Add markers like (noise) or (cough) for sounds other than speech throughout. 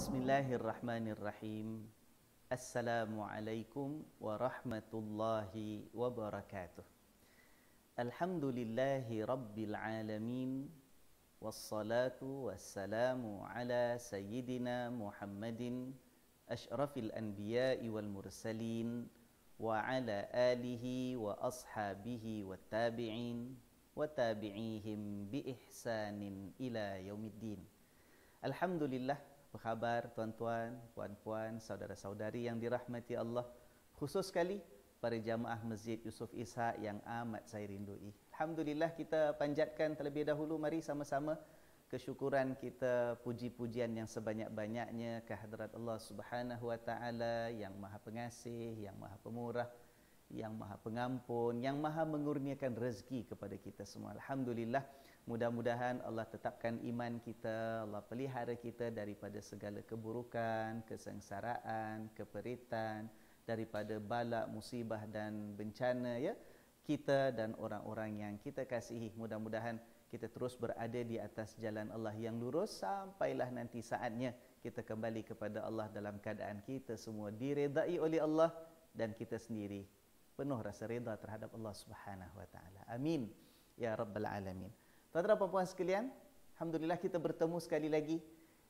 بسم الله الرحمن الرحيم السلام عليكم ورحمة الله وبركاته الحمد لله رب العالمين والصلاة والسلام على سيدنا محمد أشرف الأنبياء والمرسلين وعلى آله وأصحابه والتابعين وتابعيهم بإحسان إلى يوم الدين الحمد لله apa khabar tuan-tuan, puan-puan, saudara-saudari yang dirahmati Allah khusus sekali para jamaah Masjid Yusuf Ishak yang amat saya rindui. Alhamdulillah kita panjatkan terlebih dahulu mari sama-sama kesyukuran kita puji-pujian yang sebanyak-banyaknya kehadrat Allah Subhanahu yang Maha Pengasih, yang Maha Pemurah, yang Maha Pengampun, yang Maha mengurniakan rezeki kepada kita semua. Alhamdulillah. Mudah-mudahan Allah tetapkan iman kita, Allah pelihara kita daripada segala keburukan, kesengsaraan, keperitan, daripada bala, musibah dan bencana ya. Kita dan orang-orang yang kita kasihi, mudah-mudahan kita terus berada di atas jalan Allah yang lurus sampailah nanti saatnya kita kembali kepada Allah dalam keadaan kita semua diredai oleh Allah dan kita sendiri penuh rasa reda terhadap Allah Subhanahu wa taala. Amin ya rabbal alamin. Tuan-tuan dan puan-puan sekalian, Alhamdulillah kita bertemu sekali lagi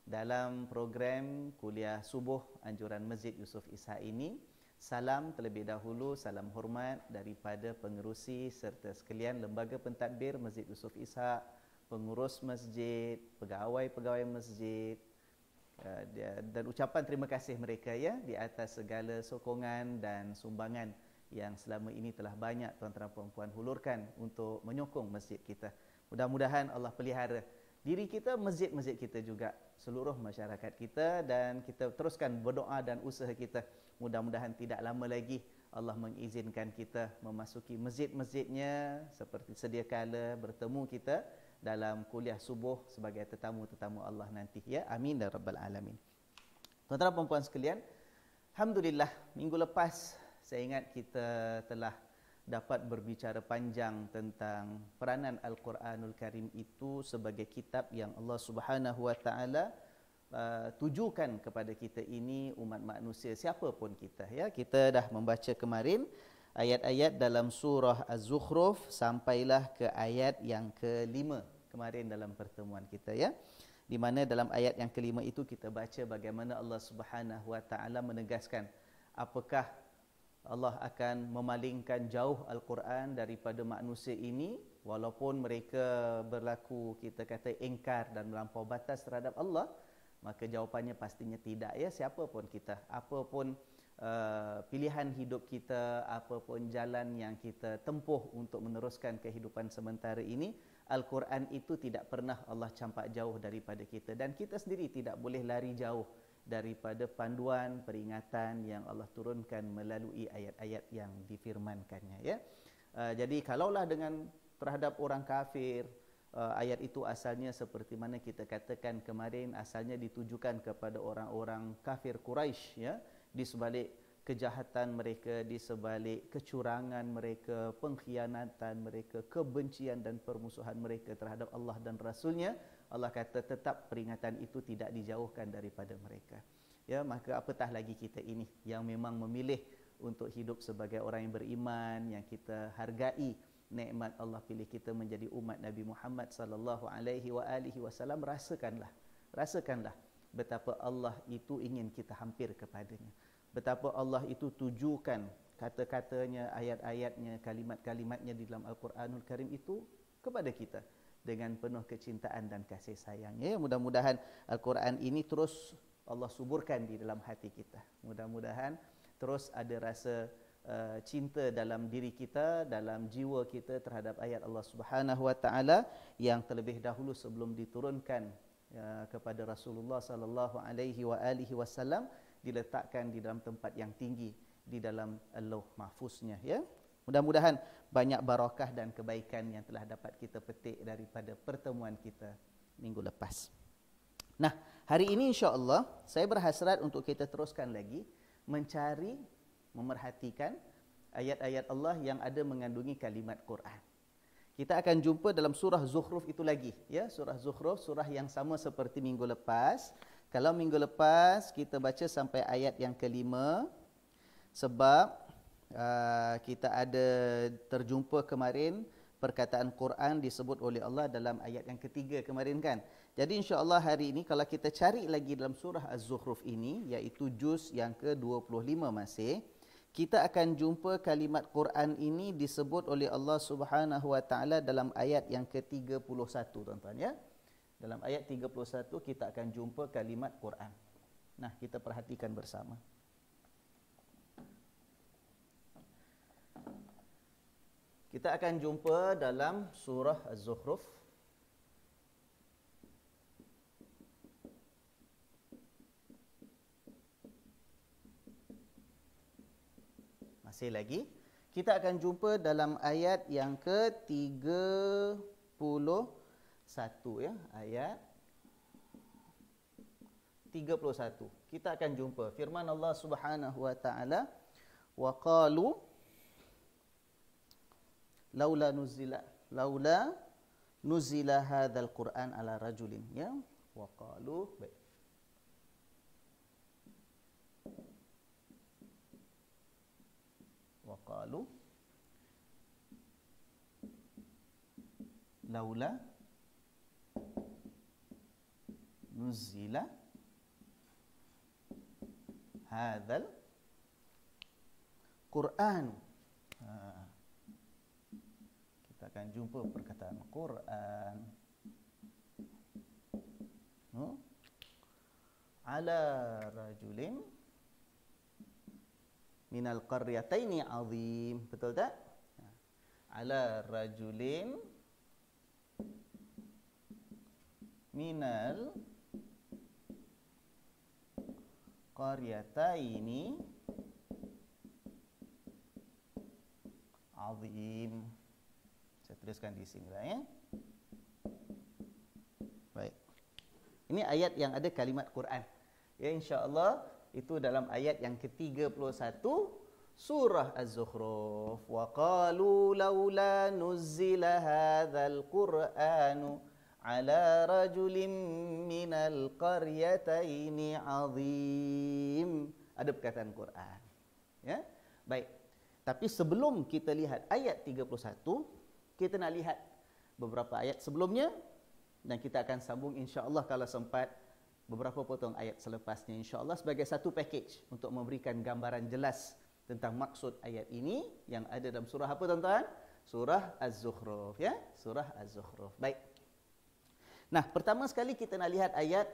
dalam program kuliah subuh anjuran Masjid Yusuf Isha ini. Salam terlebih dahulu, salam hormat daripada pengerusi serta sekalian lembaga pentadbir Masjid Yusuf Isha, pengurus masjid, pegawai-pegawai masjid, eh, dan ucapan terima kasih mereka ya di atas segala sokongan dan sumbangan yang selama ini telah banyak tuan-tuan dan puan-puan hulurkan untuk menyokong masjid kita. Mudah-mudahan Allah pelihara diri kita, masjid-masjid kita juga, seluruh masyarakat kita dan kita teruskan berdoa dan usaha kita. Mudah-mudahan tidak lama lagi Allah mengizinkan kita memasuki masjid-masjidnya seperti sedia kala bertemu kita dalam kuliah subuh sebagai tetamu-tetamu Allah nanti ya. Amin ya rabbal alamin. Tuan-tuan dan puan-puan sekalian, alhamdulillah minggu lepas saya ingat kita telah dapat berbicara panjang tentang peranan Al-Quranul Karim itu sebagai kitab yang Allah Subhanahu Wa Taala uh, tujukan kepada kita ini umat manusia siapapun kita ya kita dah membaca kemarin ayat-ayat dalam surah Az-Zukhruf sampailah ke ayat yang kelima kemarin dalam pertemuan kita ya di mana dalam ayat yang kelima itu kita baca bagaimana Allah Subhanahu Wa Taala menegaskan apakah Allah akan memalingkan jauh Al-Quran daripada manusia ini walaupun mereka berlaku kita kata ingkar dan melampau batas terhadap Allah maka jawapannya pastinya tidak ya siapapun kita apapun uh, pilihan hidup kita apapun jalan yang kita tempuh untuk meneruskan kehidupan sementara ini Al-Quran itu tidak pernah Allah campak jauh daripada kita dan kita sendiri tidak boleh lari jauh daripada panduan peringatan yang Allah turunkan melalui ayat-ayat yang difirmankannya ya. Uh, jadi kalaulah dengan terhadap orang kafir uh, ayat itu asalnya seperti mana kita katakan kemarin asalnya ditujukan kepada orang-orang kafir Quraisy ya di sebalik kejahatan mereka di sebalik kecurangan mereka, pengkhianatan mereka, kebencian dan permusuhan mereka terhadap Allah dan Rasulnya, Allah kata tetap peringatan itu tidak dijauhkan daripada mereka. Ya, maka apatah lagi kita ini yang memang memilih untuk hidup sebagai orang yang beriman, yang kita hargai nikmat Allah pilih kita menjadi umat Nabi Muhammad sallallahu alaihi wa alihi wasallam rasakanlah. Rasakanlah betapa Allah itu ingin kita hampir kepadanya betapa Allah itu tujukan kata-katanya, ayat-ayatnya, kalimat-kalimatnya di dalam Al-Quranul Karim itu kepada kita dengan penuh kecintaan dan kasih sayangnya. Ya, mudah-mudahan Al-Quran ini terus Allah suburkan di dalam hati kita. Mudah-mudahan terus ada rasa uh, cinta dalam diri kita, dalam jiwa kita terhadap ayat Allah Subhanahu Wa Taala yang terlebih dahulu sebelum diturunkan uh, kepada Rasulullah Sallallahu Alaihi Wasallam diletakkan di dalam tempat yang tinggi di dalam Allah eh, mahfuznya ya mudah-mudahan banyak barakah dan kebaikan yang telah dapat kita petik daripada pertemuan kita minggu lepas nah hari ini insyaallah saya berhasrat untuk kita teruskan lagi mencari memerhatikan ayat-ayat Allah yang ada mengandungi kalimat Quran kita akan jumpa dalam surah Zuhruf itu lagi ya surah Zuhruf surah yang sama seperti minggu lepas kalau minggu lepas kita baca sampai ayat yang kelima sebab uh, kita ada terjumpa kemarin perkataan Quran disebut oleh Allah dalam ayat yang ketiga kemarin kan. Jadi insya-Allah hari ini kalau kita cari lagi dalam surah Az-Zukhruf ini iaitu juz yang ke-25 masih kita akan jumpa kalimat Quran ini disebut oleh Allah Subhanahu Wa Taala dalam ayat yang ke-31 tuan-tuan ya. Dalam ayat 31 kita akan jumpa kalimat Quran. Nah, kita perhatikan bersama. Kita akan jumpa dalam surah Az-Zukhruf Masih lagi. Kita akan jumpa dalam ayat yang ke-30 satu ya ayat 31 kita akan jumpa firman Allah Subhanahu wa taala wa qalu laula nuzila laula nuzila hadzal qur'an ala rajulin ya wa qalu baik wa qalu laula نزل هذا القرآن kita akan jumpa perkataan Quran no? ala rajulin minal qaryataini azim betul tak ala rajulin minal qaryataini azim. Saya tuliskan di sini lah ya. Baik. Ini ayat yang ada kalimat Quran. Ya insya-Allah itu dalam ayat yang ke-31 surah Az-Zukhruf. Wa qalu laula nuzila hadzal Qur'anu على رجل من القريتين عظيم ada perkataan Quran ya baik tapi sebelum kita lihat ayat 31 kita nak lihat beberapa ayat sebelumnya dan kita akan sambung insya-Allah kalau sempat beberapa potong ayat selepasnya insya-Allah sebagai satu package untuk memberikan gambaran jelas tentang maksud ayat ini yang ada dalam surah apa tuan-tuan surah az-zukhruf ya surah az-zukhruf baik Nah, pertama sekali kita nak lihat ayat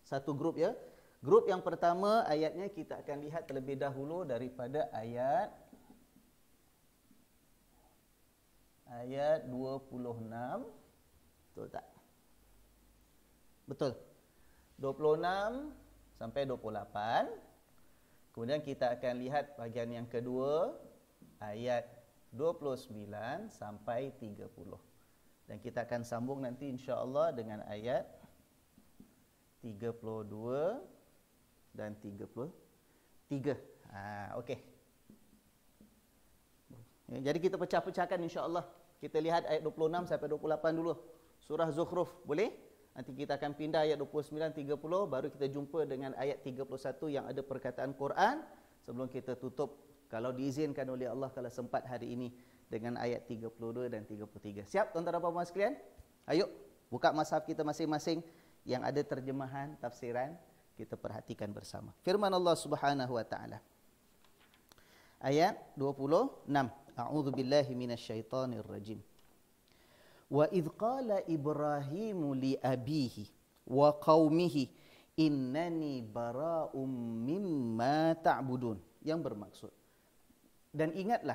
satu grup ya. Grup yang pertama ayatnya kita akan lihat terlebih dahulu daripada ayat ayat 26 betul tak? Betul. 26 sampai 28. Kemudian kita akan lihat bahagian yang kedua ayat 29 sampai 30 dan kita akan sambung nanti insya-Allah dengan ayat 32 dan 33. Ah ha, okey. Ya, jadi kita pecah-pecahkan insya-Allah. Kita lihat ayat 26 sampai 28 dulu. Surah Zukhruf boleh? Nanti kita akan pindah ayat 29 30 baru kita jumpa dengan ayat 31 yang ada perkataan Quran sebelum kita tutup kalau diizinkan oleh Allah kalau sempat hari ini dengan ayat 32 dan 33. Siap tuan-tuan dan puan-puan sekalian? Ayo buka mushaf kita masing-masing yang ada terjemahan tafsiran kita perhatikan bersama. Firman Allah Subhanahu wa taala. Ayat 26. A'udzu billahi minasyaitonir rajim. Wa idz qala Ibrahim li abihi wa qaumihi innani bara'um mimma ta'budun. Yang bermaksud dan ingatlah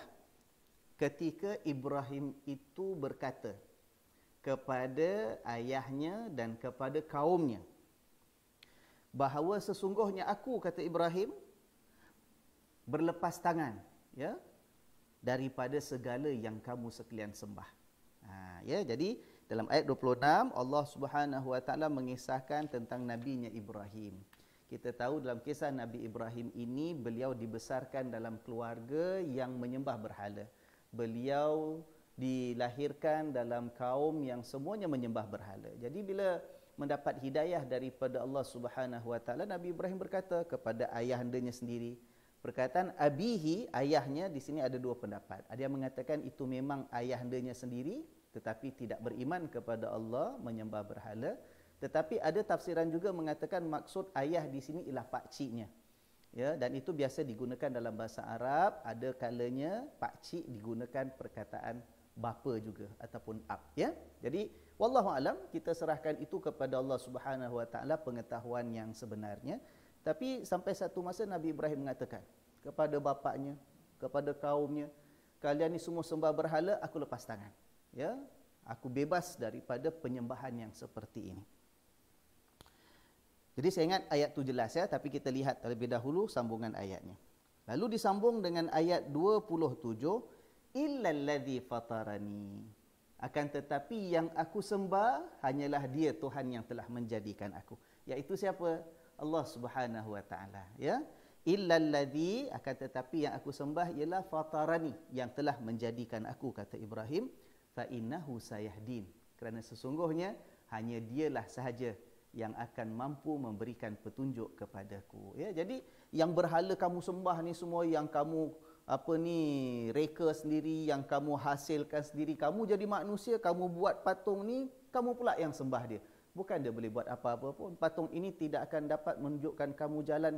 ketika Ibrahim itu berkata kepada ayahnya dan kepada kaumnya bahawa sesungguhnya aku kata Ibrahim berlepas tangan ya daripada segala yang kamu sekalian sembah. Ha, ya jadi dalam ayat 26 Allah Subhanahu Wa Taala mengisahkan tentang nabinya Ibrahim. Kita tahu dalam kisah Nabi Ibrahim ini beliau dibesarkan dalam keluarga yang menyembah berhala beliau dilahirkan dalam kaum yang semuanya menyembah berhala. Jadi bila mendapat hidayah daripada Allah Subhanahu Wa Taala, Nabi Ibrahim berkata kepada ayahandanya sendiri, perkataan abihi ayahnya di sini ada dua pendapat. Ada yang mengatakan itu memang ayahandanya sendiri tetapi tidak beriman kepada Allah, menyembah berhala. Tetapi ada tafsiran juga mengatakan maksud ayah di sini ialah pak ciknya ya dan itu biasa digunakan dalam bahasa Arab ada kalanya pak cik digunakan perkataan bapa juga ataupun ab ya jadi wallahu alam kita serahkan itu kepada Allah Subhanahu wa taala pengetahuan yang sebenarnya tapi sampai satu masa Nabi Ibrahim mengatakan kepada bapaknya kepada kaumnya kalian ni semua sembah berhala aku lepas tangan ya aku bebas daripada penyembahan yang seperti ini jadi saya ingat ayat tu jelas ya, tapi kita lihat terlebih dahulu sambungan ayatnya. Lalu disambung dengan ayat 27, illal ladzi fatarani. Akan tetapi yang aku sembah hanyalah dia Tuhan yang telah menjadikan aku. Yaitu siapa? Allah Subhanahu wa taala, ya. Illal ladzi akan tetapi yang aku sembah ialah fatarani yang telah menjadikan aku kata Ibrahim fa innahu sayahdin. Kerana sesungguhnya hanya dialah sahaja yang akan mampu memberikan petunjuk kepadaku. Ya, jadi yang berhala kamu sembah ni semua yang kamu apa ni reka sendiri yang kamu hasilkan sendiri kamu jadi manusia kamu buat patung ni kamu pula yang sembah dia bukan dia boleh buat apa-apa pun patung ini tidak akan dapat menunjukkan kamu jalan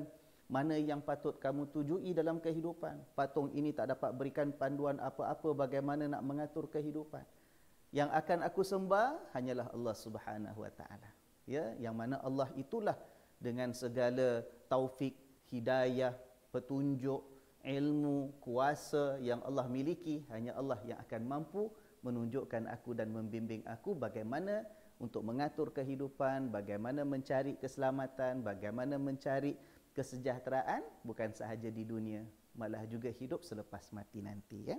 mana yang patut kamu tujui dalam kehidupan patung ini tak dapat berikan panduan apa-apa bagaimana nak mengatur kehidupan yang akan aku sembah hanyalah Allah Subhanahu wa taala ya yang mana Allah itulah dengan segala taufik hidayah petunjuk ilmu kuasa yang Allah miliki hanya Allah yang akan mampu menunjukkan aku dan membimbing aku bagaimana untuk mengatur kehidupan bagaimana mencari keselamatan bagaimana mencari kesejahteraan bukan sahaja di dunia malah juga hidup selepas mati nanti ya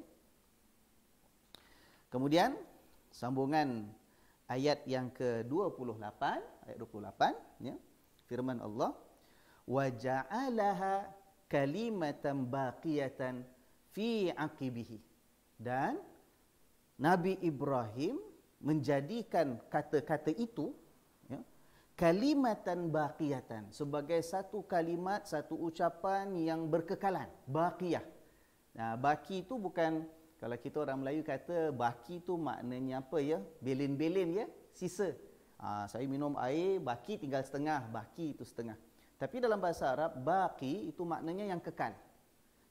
kemudian sambungan ayat yang ke-28 ayat 28 ya firman Allah wa ja'alaha kalimatan baqiyatan fi aqibihi dan Nabi Ibrahim menjadikan kata-kata itu ya kalimatan baqiyatan sebagai satu kalimat satu ucapan yang berkekalan baqiyah nah baki itu bukan kalau kita orang Melayu kata baki tu maknanya apa ya? Belin-belin ya, sisa. Ha, saya minum air, baki tinggal setengah, baki itu setengah. Tapi dalam bahasa Arab, baki itu maknanya yang kekal.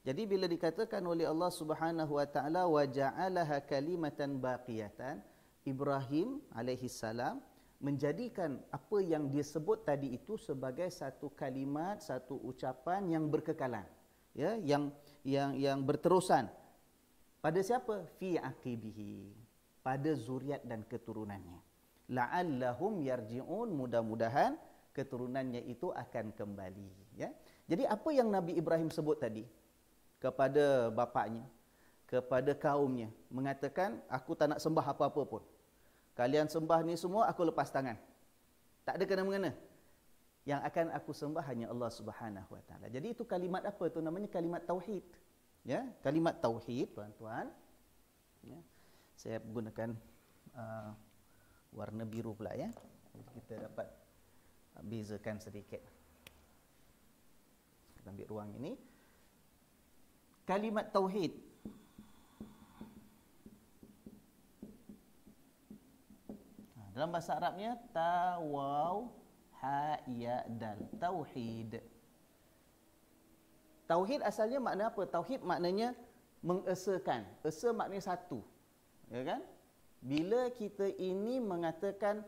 Jadi bila dikatakan oleh Allah Subhanahu wa taala wa ja'alaha kalimatan baqiyatan, Ibrahim alaihi salam menjadikan apa yang dia sebut tadi itu sebagai satu kalimat, satu ucapan yang berkekalan. Ya, yang yang yang berterusan. Pada siapa? Fi aqibihi. Pada zuriat dan keturunannya. La'allahum yarji'un mudah-mudahan keturunannya itu akan kembali. Ya? Jadi apa yang Nabi Ibrahim sebut tadi kepada bapaknya, kepada kaumnya, mengatakan aku tak nak sembah apa-apa pun. Kalian sembah ni semua aku lepas tangan. Tak ada kena-mengena. Yang akan aku sembah hanya Allah Subhanahu Jadi itu kalimat apa tu? Namanya kalimat tauhid ya kalimat tauhid tuan-tuan ya saya gunakan uh, warna biru pula ya kita dapat bezakan sedikit kita ambil ruang ini kalimat tauhid ha, dalam bahasa Arabnya tawau ha ya dal tauhid Tauhid asalnya makna apa? Tauhid maknanya mengesakan. Esa maknanya satu. Ya kan? Bila kita ini mengatakan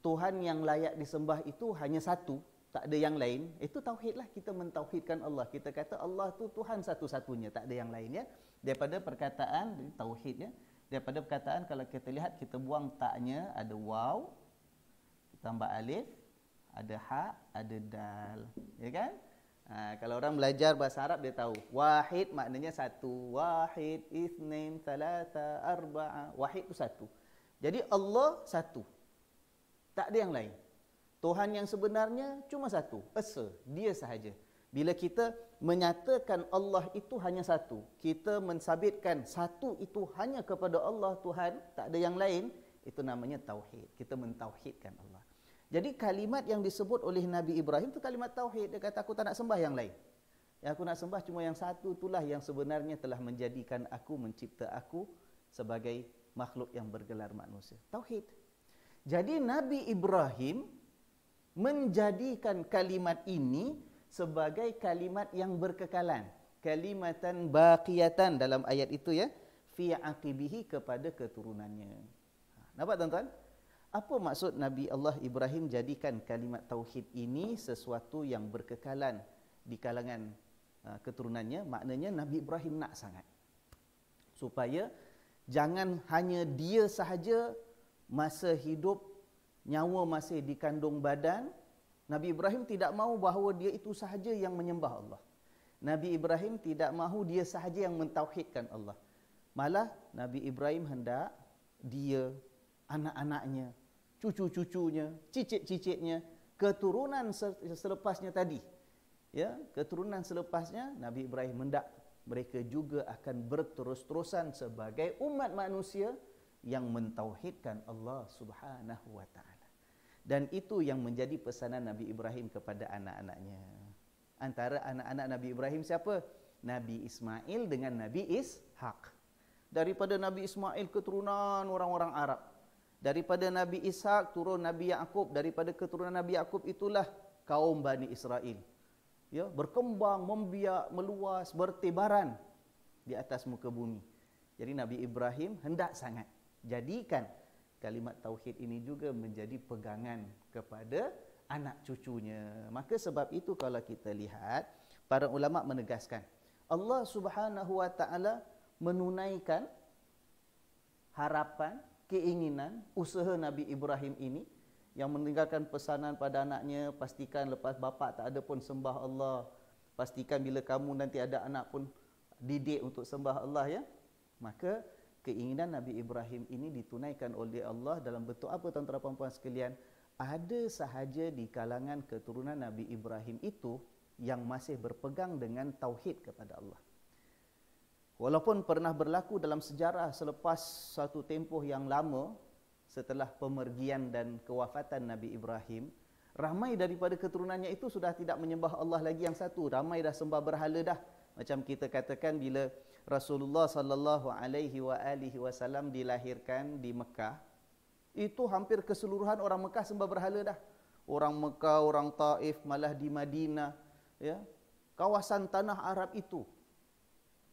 Tuhan yang layak disembah itu hanya satu, tak ada yang lain, itu tauhidlah kita mentauhidkan Allah. Kita kata Allah tu Tuhan satu-satunya, tak ada yang lain ya. Daripada perkataan tauhid ya. Daripada perkataan kalau kita lihat kita buang taknya ada waw, tambah alif, ada ha, ada dal. Ya kan? Ha, kalau orang belajar bahasa Arab dia tahu wahid maknanya satu wahid isnin salata arba'a wahid itu satu jadi Allah satu tak ada yang lain Tuhan yang sebenarnya cuma satu esa dia sahaja bila kita menyatakan Allah itu hanya satu kita mensabitkan satu itu hanya kepada Allah Tuhan tak ada yang lain itu namanya tauhid kita mentauhidkan Allah jadi kalimat yang disebut oleh Nabi Ibrahim itu kalimat tauhid. Dia kata aku tak nak sembah yang lain. Yang aku nak sembah cuma yang satu itulah yang sebenarnya telah menjadikan aku mencipta aku sebagai makhluk yang bergelar manusia. Tauhid. Jadi Nabi Ibrahim menjadikan kalimat ini sebagai kalimat yang berkekalan. Kalimatan baqiyatan dalam ayat itu ya. Fi aqibihi kepada keturunannya. Ha, nampak tuan-tuan? Apa maksud Nabi Allah Ibrahim jadikan kalimat tauhid ini sesuatu yang berkekalan di kalangan uh, keturunannya? Maknanya Nabi Ibrahim nak sangat supaya jangan hanya dia sahaja masa hidup nyawa masih di kandung badan Nabi Ibrahim tidak mahu bahawa dia itu sahaja yang menyembah Allah. Nabi Ibrahim tidak mahu dia sahaja yang mentauhidkan Allah. Malah Nabi Ibrahim hendak dia, anak-anaknya, cucu-cucunya, cicit-cicitnya, keturunan selepasnya tadi. Ya, keturunan selepasnya Nabi Ibrahim mendak mereka juga akan berterus-terusan sebagai umat manusia yang mentauhidkan Allah Subhanahu wa taala. Dan itu yang menjadi pesanan Nabi Ibrahim kepada anak-anaknya. Antara anak-anak Nabi Ibrahim siapa? Nabi Ismail dengan Nabi Ishaq. Daripada Nabi Ismail keturunan orang-orang Arab daripada Nabi Ishak turun Nabi Yaakob daripada keturunan Nabi Yaakob itulah kaum Bani Israel ya berkembang membiak meluas bertibaran di atas muka bumi jadi Nabi Ibrahim hendak sangat jadikan kalimat tauhid ini juga menjadi pegangan kepada anak cucunya maka sebab itu kalau kita lihat para ulama menegaskan Allah Subhanahu wa taala menunaikan harapan keinginan usaha Nabi Ibrahim ini yang meninggalkan pesanan pada anaknya pastikan lepas bapa tak ada pun sembah Allah pastikan bila kamu nanti ada anak pun didik untuk sembah Allah ya maka keinginan Nabi Ibrahim ini ditunaikan oleh Allah dalam bentuk apa tuan-tuan puan-puan sekalian ada sahaja di kalangan keturunan Nabi Ibrahim itu yang masih berpegang dengan tauhid kepada Allah Walaupun pernah berlaku dalam sejarah selepas satu tempoh yang lama setelah pemergian dan kewafatan Nabi Ibrahim, ramai daripada keturunannya itu sudah tidak menyembah Allah lagi yang satu, ramai dah sembah berhala dah. Macam kita katakan bila Rasulullah sallallahu alaihi wa alihi wasallam dilahirkan di Mekah, itu hampir keseluruhan orang Mekah sembah berhala dah. Orang Mekah, orang Taif, malah di Madinah, ya. Kawasan tanah Arab itu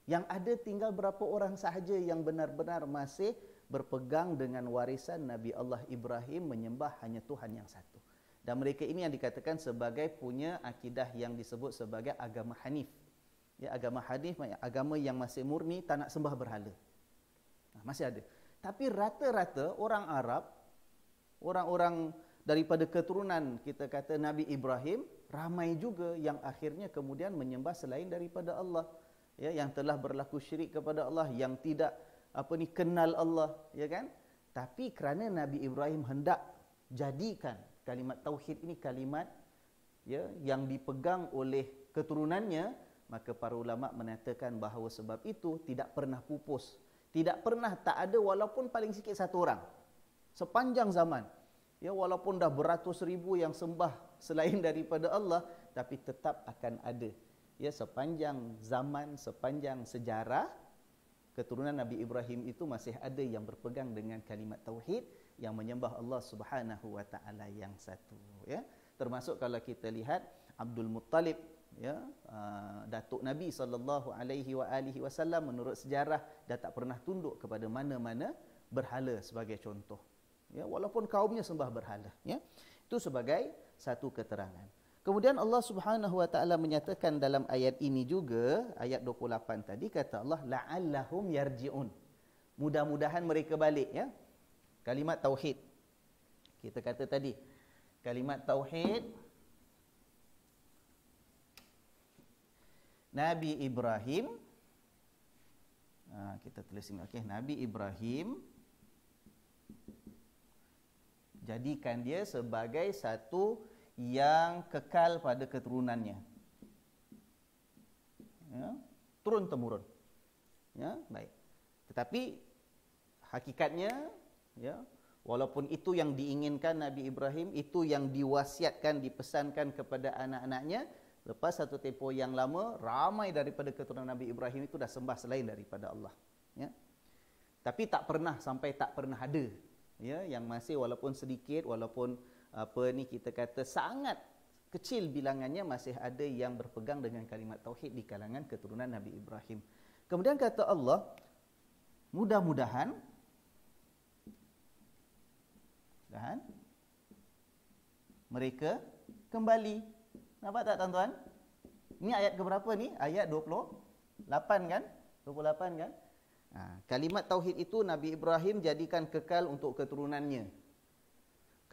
yang ada tinggal berapa orang sahaja yang benar-benar masih berpegang dengan warisan Nabi Allah Ibrahim menyembah hanya Tuhan yang satu. Dan mereka ini yang dikatakan sebagai punya akidah yang disebut sebagai agama Hanif. Ya, agama Hanif, agama yang masih murni, tak nak sembah berhala. Ha, masih ada. Tapi rata-rata orang Arab, orang-orang daripada keturunan kita kata Nabi Ibrahim, ramai juga yang akhirnya kemudian menyembah selain daripada Allah ya yang telah berlaku syirik kepada Allah yang tidak apa ni kenal Allah ya kan tapi kerana Nabi Ibrahim hendak jadikan kalimat tauhid ini kalimat ya yang dipegang oleh keturunannya maka para ulama menyatakan bahawa sebab itu tidak pernah pupus tidak pernah tak ada walaupun paling sikit satu orang sepanjang zaman ya walaupun dah beratus ribu yang sembah selain (laughs) daripada Allah tapi tetap akan ada ya sepanjang zaman sepanjang sejarah keturunan Nabi Ibrahim itu masih ada yang berpegang dengan kalimat tauhid yang menyembah Allah Subhanahu wa taala yang satu ya termasuk kalau kita lihat Abdul Muttalib ya ah, datuk Nabi sallallahu alaihi wa alihi wasallam menurut sejarah dah tak pernah tunduk kepada mana-mana berhala sebagai contoh ya walaupun kaumnya sembah berhala ya itu sebagai satu keterangan Kemudian Allah Subhanahu wa taala menyatakan dalam ayat ini juga ayat 28 tadi kata Allah la'allahum yarjiun. Mudah-mudahan mereka balik ya. Kalimat tauhid. Kita kata tadi kalimat tauhid Nabi Ibrahim ha, kita tulis ingat Okey, Nabi Ibrahim jadikan dia sebagai satu yang kekal pada keturunannya. Ya, turun temurun. Ya, baik. Tetapi hakikatnya ya, walaupun itu yang diinginkan Nabi Ibrahim, itu yang diwasiatkan, dipesankan kepada anak-anaknya, lepas satu tempoh yang lama ramai daripada keturunan Nabi Ibrahim itu dah sembah selain daripada Allah, ya. Tapi tak pernah sampai tak pernah ada ya yang masih walaupun sedikit walaupun apa ni kita kata sangat kecil bilangannya masih ada yang berpegang dengan kalimat tauhid di kalangan keturunan Nabi Ibrahim. Kemudian kata Allah, mudah-mudahan mudahan mereka kembali. Nampak tak tuan-tuan? Ini ayat ke berapa ni? Ayat 28 kan? 28 kan? Ha, kalimat tauhid itu Nabi Ibrahim jadikan kekal untuk keturunannya.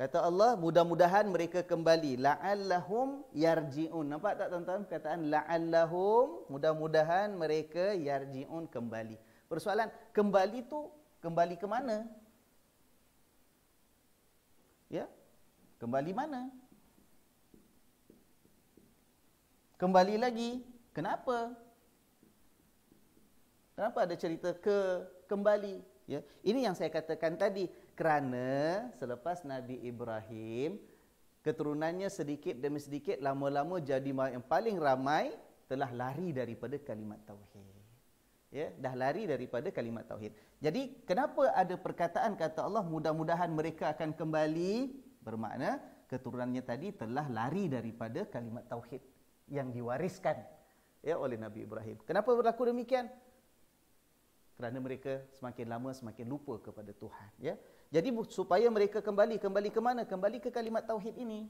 Kata Allah, mudah-mudahan mereka kembali. La'allahum yarji'un. Nampak tak tuan-tuan perkataan? La'allahum mudah-mudahan mereka yarji'un kembali. Persoalan, kembali tu kembali ke mana? Ya? Kembali mana? Kembali lagi. Kenapa? Kenapa ada cerita ke kembali? Ya. Ini yang saya katakan tadi. Kerana selepas Nabi Ibrahim, keturunannya sedikit demi sedikit, lama-lama jadi yang paling ramai telah lari daripada kalimat Tauhid. Ya, dah lari daripada kalimat Tauhid. Jadi, kenapa ada perkataan kata Allah, mudah-mudahan mereka akan kembali? Bermakna, keturunannya tadi telah lari daripada kalimat Tauhid yang diwariskan ya oleh Nabi Ibrahim. Kenapa berlaku demikian? kerana mereka semakin lama semakin lupa kepada Tuhan ya jadi supaya mereka kembali kembali ke mana kembali ke kalimat tauhid ini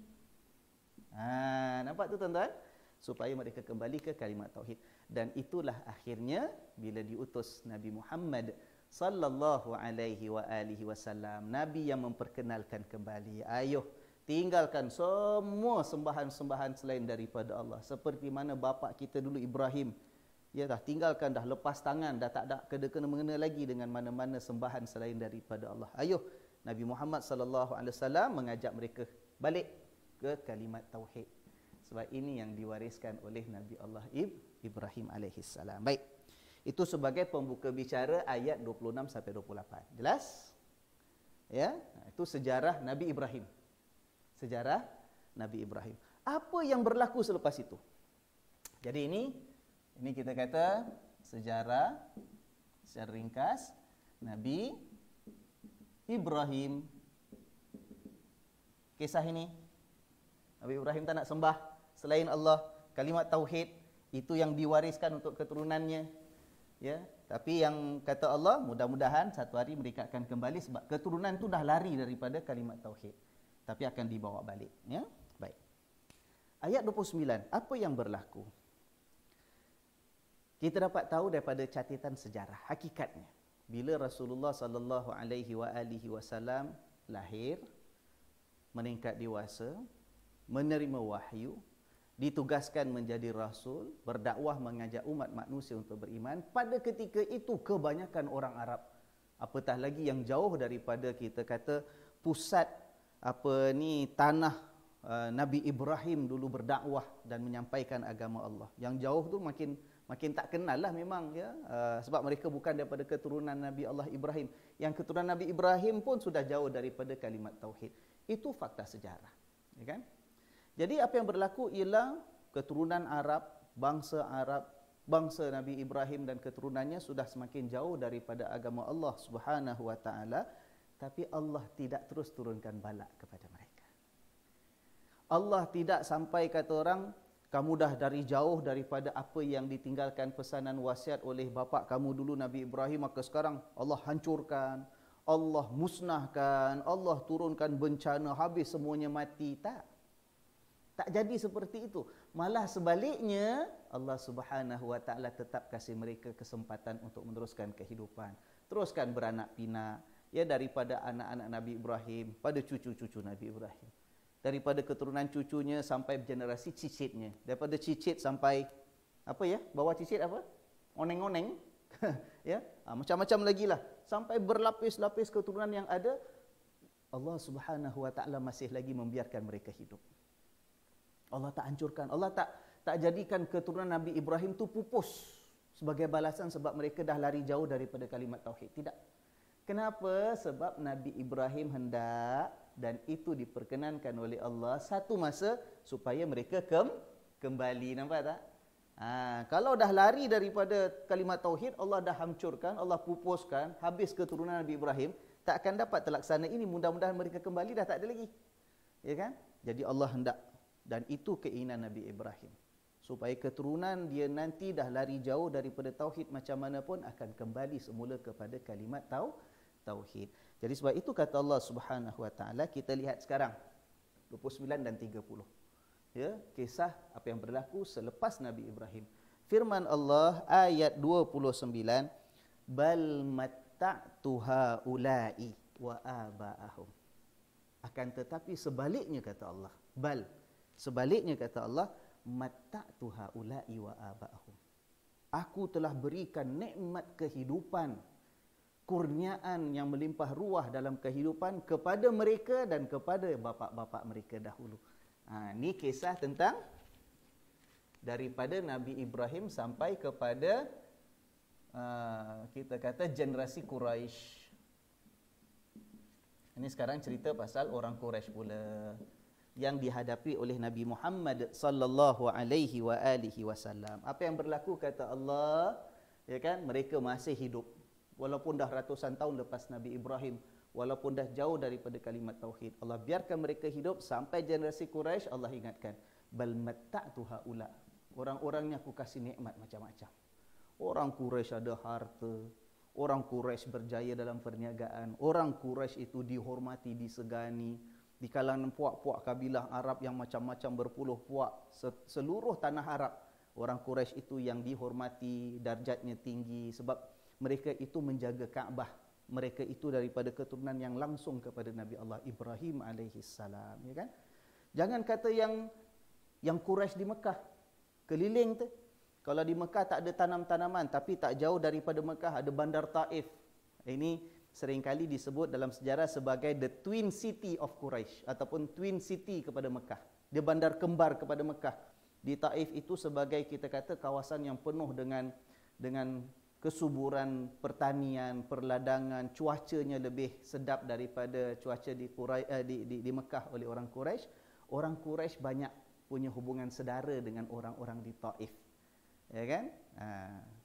ha nampak tu tuan-tuan supaya mereka kembali ke kalimat tauhid dan itulah akhirnya bila diutus Nabi Muhammad sallallahu alaihi wa alihi wasallam nabi yang memperkenalkan kembali ayuh tinggalkan semua sembahan-sembahan selain daripada Allah seperti mana bapa kita dulu Ibrahim Ya dah tinggalkan dah lepas tangan dah tak ada kena kena mengena lagi dengan mana-mana sembahan selain daripada Allah. Ayuh Nabi Muhammad sallallahu alaihi wasallam mengajak mereka balik ke kalimat tauhid. Sebab ini yang diwariskan oleh Nabi Allah Ib Ibrahim alaihi salam. Baik. Itu sebagai pembuka bicara ayat 26 sampai 28. Jelas? Ya, itu sejarah Nabi Ibrahim. Sejarah Nabi Ibrahim. Apa yang berlaku selepas itu? Jadi ini ini kita kata sejarah secara ringkas Nabi Ibrahim. Kisah ini Nabi Ibrahim tak nak sembah selain Allah. Kalimat tauhid itu yang diwariskan untuk keturunannya. Ya, tapi yang kata Allah mudah-mudahan satu hari mereka akan kembali sebab keturunan tu dah lari daripada kalimat tauhid. Tapi akan dibawa balik, ya. Baik. Ayat 29, apa yang berlaku? kita dapat tahu daripada catatan sejarah hakikatnya bila Rasulullah sallallahu alaihi wa alihi wasallam lahir meningkat dewasa menerima wahyu ditugaskan menjadi rasul berdakwah mengajak umat manusia untuk beriman pada ketika itu kebanyakan orang Arab apatah lagi yang jauh daripada kita kata pusat apa ni tanah uh, Nabi Ibrahim dulu berdakwah dan menyampaikan agama Allah. Yang jauh tu makin makin tak kenal lah memang ya uh, sebab mereka bukan daripada keturunan Nabi Allah Ibrahim yang keturunan Nabi Ibrahim pun sudah jauh daripada kalimat tauhid itu fakta sejarah ya kan jadi apa yang berlaku ialah keturunan Arab bangsa Arab bangsa Nabi Ibrahim dan keturunannya sudah semakin jauh daripada agama Allah Subhanahu wa taala tapi Allah tidak terus turunkan balak kepada mereka Allah tidak sampai kata orang kamu dah dari jauh daripada apa yang ditinggalkan pesanan wasiat oleh bapa kamu dulu Nabi Ibrahim maka sekarang Allah hancurkan Allah musnahkan Allah turunkan bencana habis semuanya mati tak tak jadi seperti itu malah sebaliknya Allah Subhanahu wa taala tetap kasih mereka kesempatan untuk meneruskan kehidupan teruskan beranak pinak ya daripada anak-anak Nabi Ibrahim pada cucu-cucu Nabi Ibrahim daripada keturunan cucunya sampai generasi cicitnya daripada cicit sampai apa ya bawah cicit apa oneng-oneng (laughs) ya ha, macam-macam lagi lah sampai berlapis-lapis keturunan yang ada Allah Subhanahu Wa Taala masih lagi membiarkan mereka hidup Allah tak hancurkan Allah tak tak jadikan keturunan Nabi Ibrahim tu pupus sebagai balasan sebab mereka dah lari jauh daripada kalimat tauhid tidak kenapa sebab Nabi Ibrahim hendak dan itu diperkenankan oleh Allah satu masa supaya mereka kem kembali nampak tak ha, kalau dah lari daripada kalimat tauhid Allah dah hancurkan Allah pupuskan habis keturunan Nabi Ibrahim tak akan dapat terlaksana ini mudah-mudahan mereka kembali dah tak ada lagi ya kan jadi Allah hendak dan itu keinginan Nabi Ibrahim supaya keturunan dia nanti dah lari jauh daripada tauhid macam mana pun akan kembali semula kepada kalimat tau tauhid jadi sebab itu kata Allah Subhanahu Wa Taala kita lihat sekarang 29 dan 30. Ya, kisah apa yang berlaku selepas Nabi Ibrahim. Firman Allah ayat 29 bal matta'tu haula'i wa aba'ahum. Akan tetapi sebaliknya kata Allah. Bal sebaliknya kata Allah matta'tu haula'i wa aba'ahum. Aku telah berikan nikmat kehidupan kurniaan yang melimpah ruah dalam kehidupan kepada mereka dan kepada bapa-bapa mereka dahulu. Ha, ini kisah tentang daripada Nabi Ibrahim sampai kepada uh, kita kata generasi Quraisy. Ini sekarang cerita pasal orang Quraisy pula yang dihadapi oleh Nabi Muhammad sallallahu alaihi wasallam. Apa yang berlaku kata Allah? Ya kan? Mereka masih hidup walaupun dah ratusan tahun lepas Nabi Ibrahim walaupun dah jauh daripada kalimat tauhid Allah biarkan mereka hidup sampai generasi Quraisy Allah ingatkan bal matta'tu haula orang-orangnya aku kasih nikmat macam-macam orang Quraisy ada harta orang Quraisy berjaya dalam perniagaan orang Quraisy itu dihormati disegani di kalangan puak-puak kabilah Arab yang macam-macam berpuluh puak seluruh tanah Arab orang Quraisy itu yang dihormati darjatnya tinggi sebab mereka itu menjaga Kaabah mereka itu daripada keturunan yang langsung kepada Nabi Allah Ibrahim alaihi salam ya kan jangan kata yang yang Quraisy di Mekah keliling tu kalau di Mekah tak ada tanam-tanaman tapi tak jauh daripada Mekah ada Bandar Taif ini seringkali disebut dalam sejarah sebagai the twin city of Quraisy ataupun twin city kepada Mekah dia bandar kembar kepada Mekah di Taif itu sebagai kita kata kawasan yang penuh dengan dengan kesuburan pertanian, perladangan, cuacanya lebih sedap daripada cuaca di, Quray, eh, di, di, di Mekah oleh orang Quraisy. Orang Quraisy banyak punya hubungan sedara dengan orang-orang di Taif. Ya kan? Ha.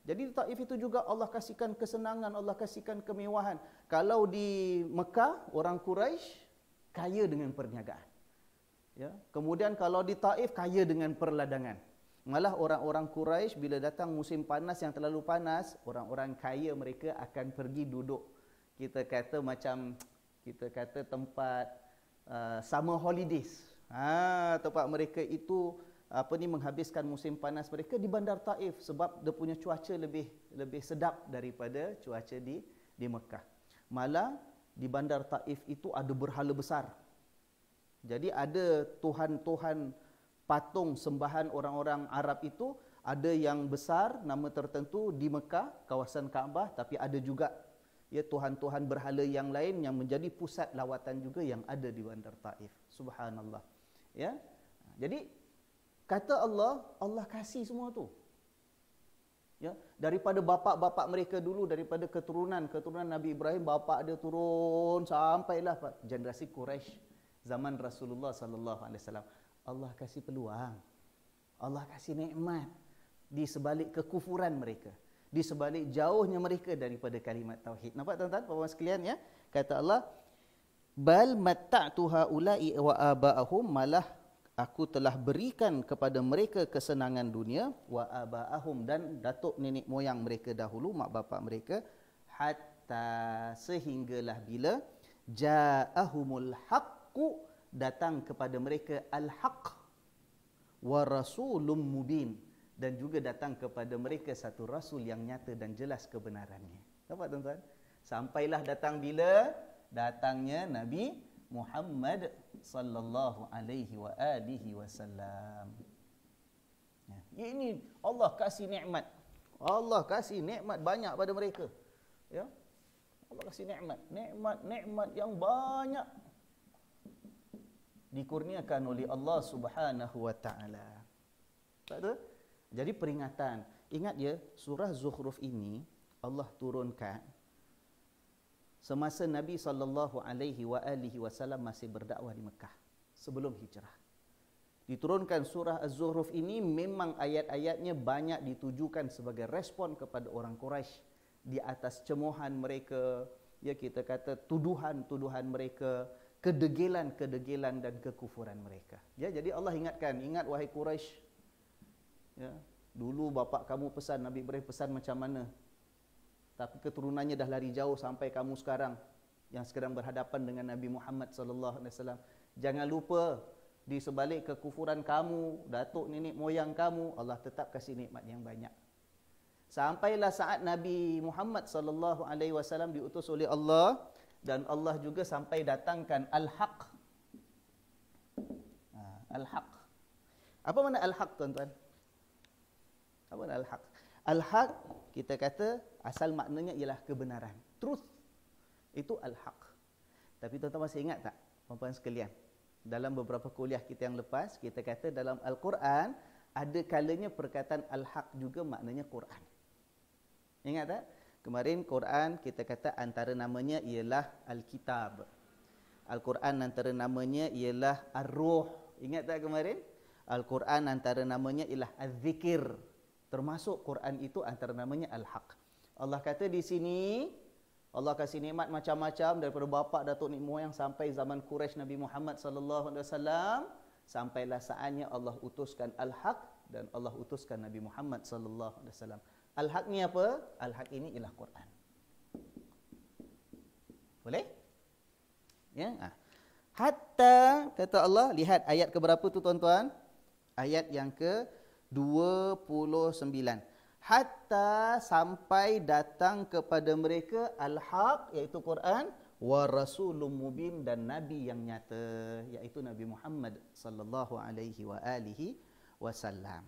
Jadi di Taif itu juga Allah kasihkan kesenangan, Allah kasihkan kemewahan. Kalau di Mekah, orang Quraisy kaya dengan perniagaan. Ya. Kemudian kalau di Taif kaya dengan perladangan. Malah orang-orang Quraisy bila datang musim panas yang terlalu panas, orang-orang kaya mereka akan pergi duduk. Kita kata macam kita kata tempat uh, summer holidays. Ha, tempat mereka itu apa ni menghabiskan musim panas mereka di Bandar Taif sebab dia punya cuaca lebih lebih sedap daripada cuaca di di Mekah. Malah di Bandar Taif itu ada berhala besar. Jadi ada tuhan-tuhan patung sembahan orang-orang Arab itu ada yang besar nama tertentu di Mekah kawasan Kaabah tapi ada juga ya tuhan-tuhan berhala yang lain yang menjadi pusat lawatan juga yang ada di Bandar Taif subhanallah ya jadi kata Allah Allah kasih semua tu ya daripada bapa-bapa mereka dulu daripada keturunan keturunan Nabi Ibrahim bapa dia turun sampailah generasi Quraisy zaman Rasulullah sallallahu alaihi wasallam Allah kasih peluang. Allah kasih nikmat di sebalik kekufuran mereka, di sebalik jauhnya mereka daripada kalimat tauhid. Nampak tuan-tuan, puan-puan sekalian ya? Kata Allah, "Bal matta'tu haula'i wa aba'ahum malah aku telah berikan kepada mereka kesenangan dunia wa aba'ahum dan datuk nenek moyang mereka dahulu, mak bapak mereka hatta sehinggalah bila ja'ahumul haqqu datang kepada mereka al-haq wa rasulun mubin dan juga datang kepada mereka satu rasul yang nyata dan jelas kebenarannya. Nampak tuan-tuan? Sampailah datang bila datangnya Nabi Muhammad sallallahu alaihi wa alihi wasallam. Ya, ini Allah kasih nikmat. Allah kasih nikmat banyak pada mereka. Ya. Allah kasih nikmat. Nikmat nikmat yang banyak dikurniakan oleh Allah Subhanahu wa taala. Tak Jadi peringatan. Ingat ya, surah Zukhruf ini Allah turunkan semasa Nabi sallallahu alaihi wa alihi wasallam masih berdakwah di Mekah sebelum hijrah. Diturunkan surah Az-Zukhruf ini memang ayat-ayatnya banyak ditujukan sebagai respon kepada orang Quraisy di atas cemohan mereka, ya kita kata tuduhan-tuduhan mereka kedegilan-kedegilan dan kekufuran mereka. Ya, jadi Allah ingatkan, ingat wahai Quraisy. Ya, dulu bapak kamu pesan Nabi Ibrahim pesan macam mana? Tapi keturunannya dah lari jauh sampai kamu sekarang yang sekarang berhadapan dengan Nabi Muhammad sallallahu alaihi wasallam. Jangan lupa di sebalik kekufuran kamu, datuk nenek moyang kamu, Allah tetap kasih nikmat yang banyak. Sampailah saat Nabi Muhammad sallallahu alaihi wasallam diutus oleh Allah, dan Allah juga sampai datangkan al-haq. Ha, al-haq. Apa mana al-haq tuan-tuan? Apa mana al-haq? Al-haq kita kata asal maknanya ialah kebenaran. Truth. Itu al-haq. Tapi tuan-tuan masih ingat tak? Puan-puan sekalian. Dalam beberapa kuliah kita yang lepas, kita kata dalam Al-Quran, ada kalanya perkataan al-haq juga maknanya Quran. Ingat tak? Kemarin Quran kita kata antara namanya ialah Al-Kitab. Al-Quran antara namanya ialah Ar-Ruh. Ingat tak kemarin? Al-Quran antara namanya ialah Az-Zikir. Termasuk Quran itu antara namanya Al-Haq. Allah kata di sini, Allah kasih nikmat macam-macam daripada bapa datuk nenek moyang sampai zaman Quraisy Nabi Muhammad sallallahu alaihi wasallam sampailah saatnya Allah utuskan Al-Haq dan Allah utuskan Nabi Muhammad sallallahu alaihi wasallam. Al-Haq ni apa? Al-Haq ini ialah Quran. Boleh? Ya. Ha. Hatta kata Allah, lihat ayat ke berapa tu tuan-tuan? Ayat yang ke 29. Hatta sampai datang kepada mereka al-haq iaitu Quran wa rasulun mubin dan nabi yang nyata iaitu Nabi Muhammad sallallahu alaihi wa alihi wasallam.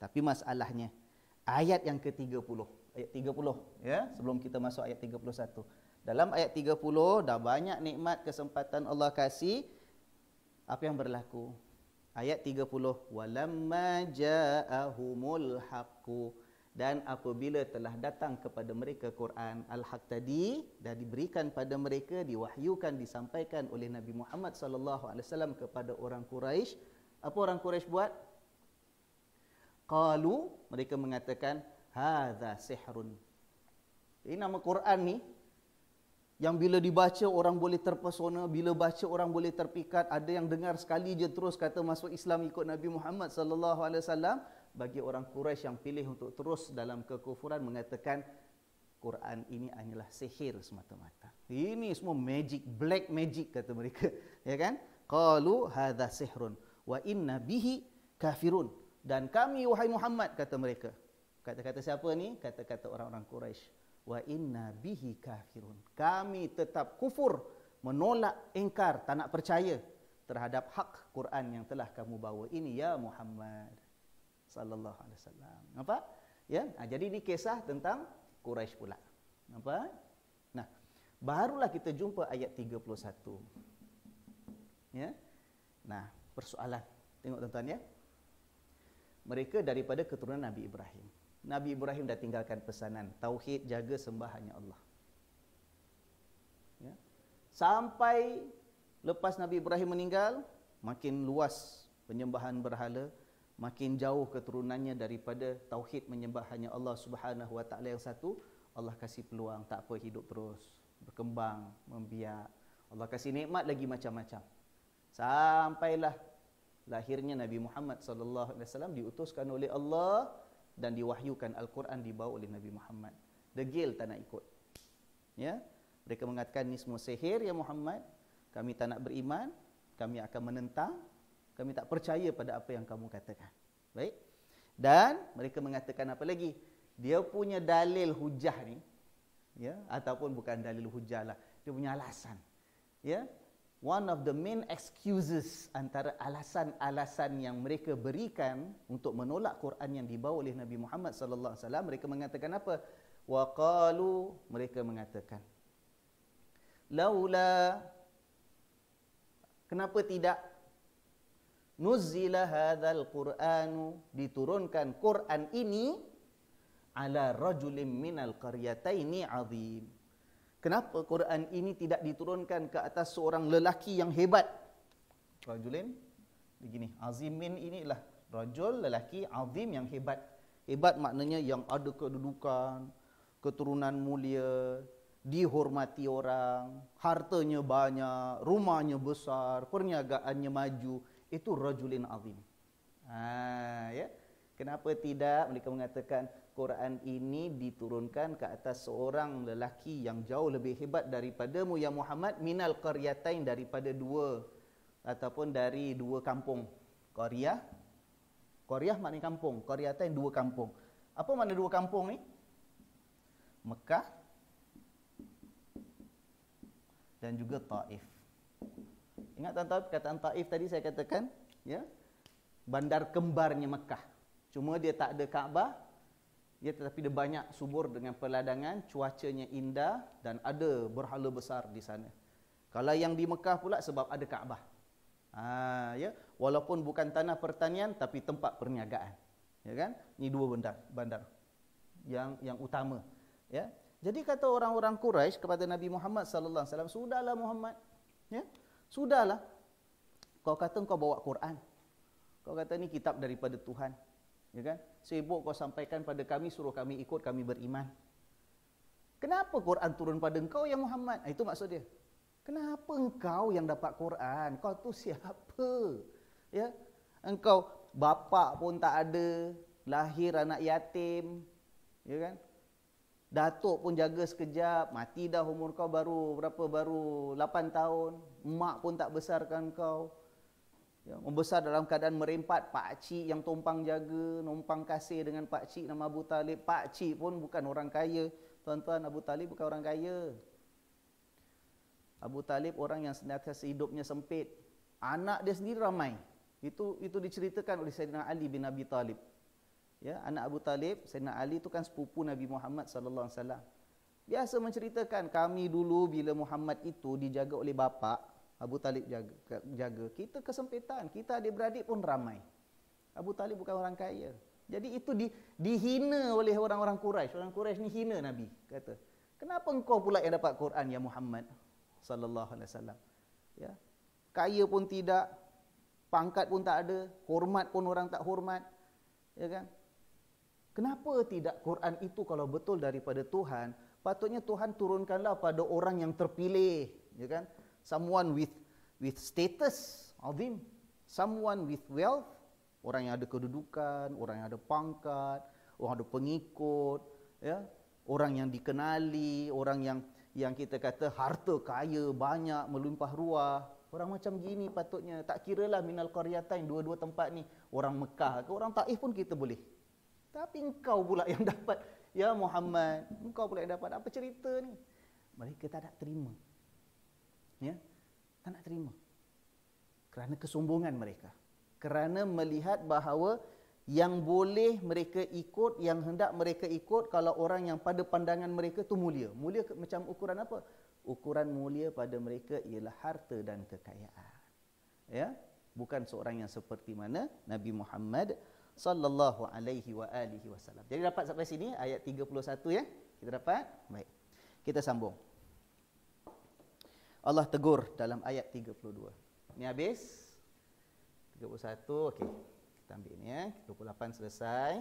Tapi masalahnya, ayat yang ke-30. Ayat 30 ya, sebelum kita masuk ayat 31. Dalam ayat 30 dah banyak nikmat kesempatan Allah kasih apa yang berlaku? Ayat 30 walamma ja'ahumul haqqu dan apabila telah datang kepada mereka Quran al-haq tadi dan diberikan pada mereka diwahyukan disampaikan oleh Nabi Muhammad sallallahu alaihi wasallam kepada orang Quraisy apa orang Quraisy buat qalu mereka mengatakan hadza sihrun ini nama Quran ni yang bila dibaca orang boleh terpesona bila baca orang boleh terpikat ada yang dengar sekali je terus kata masuk Islam ikut Nabi Muhammad sallallahu alaihi wasallam bagi orang Quraisy yang pilih untuk terus dalam kekufuran mengatakan Quran ini hanyalah sihir semata-mata. Ini semua magic, black magic kata mereka. (laughs) Ya kan? Qalu hadha sihrun wa inna bihi kafirun dan kami wahai Muhammad kata mereka. Kata-kata siapa ni? Kata-kata orang-orang Quraisy. Wa inna bihi kafirun. Kami tetap kufur, menolak, engkar, tak nak percaya terhadap hak Quran yang telah kamu bawa ini ya Muhammad sallallahu alaihi wasallam. Apa? Ya, nah, ha, jadi ini kisah tentang Quraisy pula. Apa? Nah, barulah kita jumpa ayat 31. Ya. Nah, persoalan. Tengok tuan-tuan ya mereka daripada keturunan Nabi Ibrahim. Nabi Ibrahim dah tinggalkan pesanan tauhid jaga sembah hanya Allah. Ya. Sampai lepas Nabi Ibrahim meninggal, makin luas penyembahan berhala, makin jauh keturunannya daripada tauhid menyembah hanya Allah Subhanahu Wa Taala yang satu, Allah kasih peluang tak apa hidup terus berkembang, membiak. Allah kasih nikmat lagi macam-macam. Sampailah lahirnya Nabi Muhammad sallallahu alaihi wasallam diutuskan oleh Allah dan diwahyukan Al-Quran dibawa oleh Nabi Muhammad. Degil tak nak ikut. Ya. Mereka mengatakan ni semua sihir ya Muhammad. Kami tak nak beriman, kami akan menentang, kami tak percaya pada apa yang kamu katakan. Baik. Dan mereka mengatakan apa lagi? Dia punya dalil hujah ni ya ataupun bukan dalil hujah lah. Dia punya alasan. Ya, one of the main excuses antara alasan-alasan yang mereka berikan untuk menolak Quran yang dibawa oleh Nabi Muhammad sallallahu alaihi wasallam mereka mengatakan apa wa qalu mereka mengatakan laula kenapa tidak nuzila hadzal qur'anu diturunkan Quran ini ala rajulin minal qaryataini azim Kenapa Quran ini tidak diturunkan ke atas seorang lelaki yang hebat? Rajulin begini, azimin inilah rajul lelaki azim yang hebat. Hebat maknanya yang ada kedudukan, keturunan mulia, dihormati orang, hartanya banyak, rumahnya besar, perniagaannya maju, itu rajulin azim. Ha, ya. Kenapa tidak mereka mengatakan Quran ini diturunkan ke atas seorang lelaki yang jauh lebih hebat daripadamu ya Muhammad minal qaryatain daripada dua ataupun dari dua kampung. Qaryah Qaryah maknanya kampung, qaryatain dua kampung. Apa makna dua kampung ni? Mekah dan juga Taif. Ingat tuan-tuan perkataan Taif tadi saya katakan, ya. Bandar kembarnya Mekah. Cuma dia tak ada Kaabah, ia tetapi dia banyak subur dengan peladangan, cuacanya indah dan ada berhala besar di sana. Kalau yang di Mekah pula sebab ada Kaabah. Ha, ya, walaupun bukan tanah pertanian tapi tempat perniagaan. Ya kan? Ini dua bandar, bandar yang yang utama, ya. Jadi kata orang-orang Quraisy kepada Nabi Muhammad sallallahu alaihi wasallam, "Sudahlah Muhammad, ya. Sudahlah. Kau kata kau bawa Quran. Kau kata ini kitab daripada Tuhan. Ya kan? sibuk kau sampaikan pada kami, suruh kami ikut, kami beriman. Kenapa Quran turun pada engkau ya Muhammad? Ah, itu maksud dia. Kenapa engkau yang dapat Quran? Kau tu siapa? Ya. Engkau bapa pun tak ada, lahir anak yatim. Ya kan? Datuk pun jaga sekejap, mati dah umur kau baru berapa baru 8 tahun. Mak pun tak besarkan kau ya, membesar dalam keadaan merempat pak cik yang tumpang jaga numpang kasih dengan pak cik nama Abu Talib pak cik pun bukan orang kaya tuan-tuan Abu Talib bukan orang kaya Abu Talib orang yang sentiasa hidupnya sempit anak dia sendiri ramai itu itu diceritakan oleh Sayyidina Ali bin Abi Talib ya anak Abu Talib Sayyidina Ali itu kan sepupu Nabi Muhammad sallallahu alaihi wasallam Biasa menceritakan kami dulu bila Muhammad itu dijaga oleh bapak, Abu Talib jaga, jaga. Kita kesempitan, kita adik-beradik pun ramai. Abu Talib bukan orang kaya. Jadi itu di, dihina oleh orang-orang Quraisy. Orang Quraisy ni hina Nabi, kata. Kenapa engkau pula yang dapat Quran ya Muhammad sallallahu alaihi wasallam? Ya. Kaya pun tidak, pangkat pun tak ada, hormat pun orang tak hormat. Ya kan? Kenapa tidak Quran itu kalau betul daripada Tuhan, patutnya Tuhan turunkanlah pada orang yang terpilih, ya kan? someone with with status azim someone with wealth orang yang ada kedudukan orang yang ada pangkat orang yang ada pengikut ya orang yang dikenali orang yang yang kita kata harta kaya banyak melimpah ruah orang macam gini patutnya tak kiralah minal qaryatain dua-dua tempat ni orang Mekah ke orang Taif pun kita boleh tapi engkau pula yang (laughs) dapat ya Muhammad engkau pula yang dapat apa cerita ni mereka tak nak terima ya tak nak terima kerana kesombongan mereka kerana melihat bahawa yang boleh mereka ikut yang hendak mereka ikut kalau orang yang pada pandangan mereka tu mulia mulia ke, macam ukuran apa ukuran mulia pada mereka ialah harta dan kekayaan ya bukan seorang yang seperti mana Nabi Muhammad sallallahu alaihi wa alihi wasallam jadi dapat sampai sini ayat 31 ya kita dapat baik kita sambung Allah tegur dalam ayat 32. Ini habis. 31, okey. Kita ambil ini ya. 28 selesai.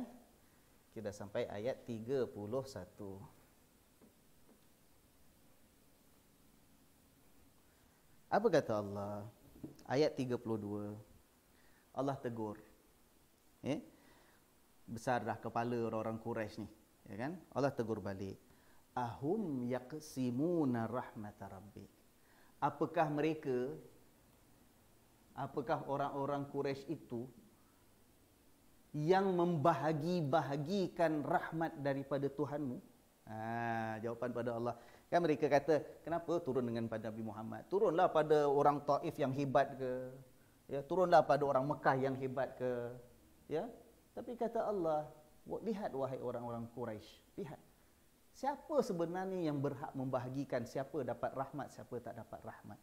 Kita dah sampai ayat 31. Apa kata Allah? Ayat 32. Allah tegur. Eh? Besar dah kepala orang-orang Quraisy ni. Ya kan? Allah tegur balik. Ahum yaqsimuna rahmat rabbik apakah mereka apakah orang-orang Quraisy itu yang membahagi-bahagikan rahmat daripada Tuhanmu ha, jawapan pada Allah kan mereka kata kenapa turun dengan pada Nabi Muhammad turunlah pada orang Taif yang hebat ke ya turunlah pada orang Mekah yang hebat ke ya tapi kata Allah lihat wahai orang-orang Quraisy lihat Siapa sebenarnya yang berhak membahagikan siapa dapat rahmat, siapa tak dapat rahmat?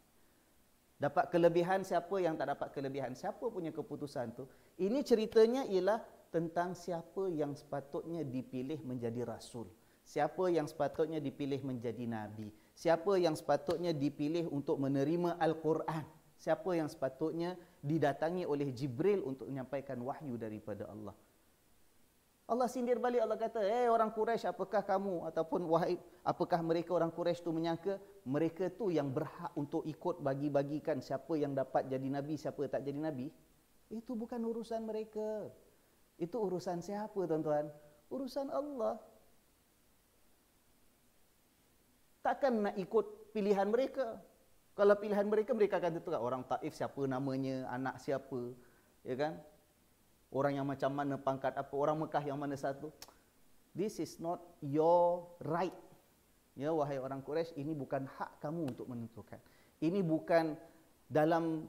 Dapat kelebihan siapa yang tak dapat kelebihan? Siapa punya keputusan tu? Ini ceritanya ialah tentang siapa yang sepatutnya dipilih menjadi rasul. Siapa yang sepatutnya dipilih menjadi nabi? Siapa yang sepatutnya dipilih untuk menerima Al-Quran? Siapa yang sepatutnya didatangi oleh Jibril untuk menyampaikan wahyu daripada Allah? Allah sindir balik Allah kata, "Eh orang Quraisy, apakah kamu ataupun wahai apakah mereka orang Quraisy tu menyangka mereka tu yang berhak untuk ikut bagi-bagikan siapa yang dapat jadi nabi, siapa tak jadi nabi? Itu bukan urusan mereka. Itu urusan siapa, tuan-tuan? Urusan Allah. Takkan nak ikut pilihan mereka. Kalau pilihan mereka mereka akan tentukan orang Taif siapa namanya, anak siapa, ya kan? orang yang macam mana pangkat apa orang Mekah yang mana satu this is not your right ya wahai orang Quraisy ini bukan hak kamu untuk menentukan ini bukan dalam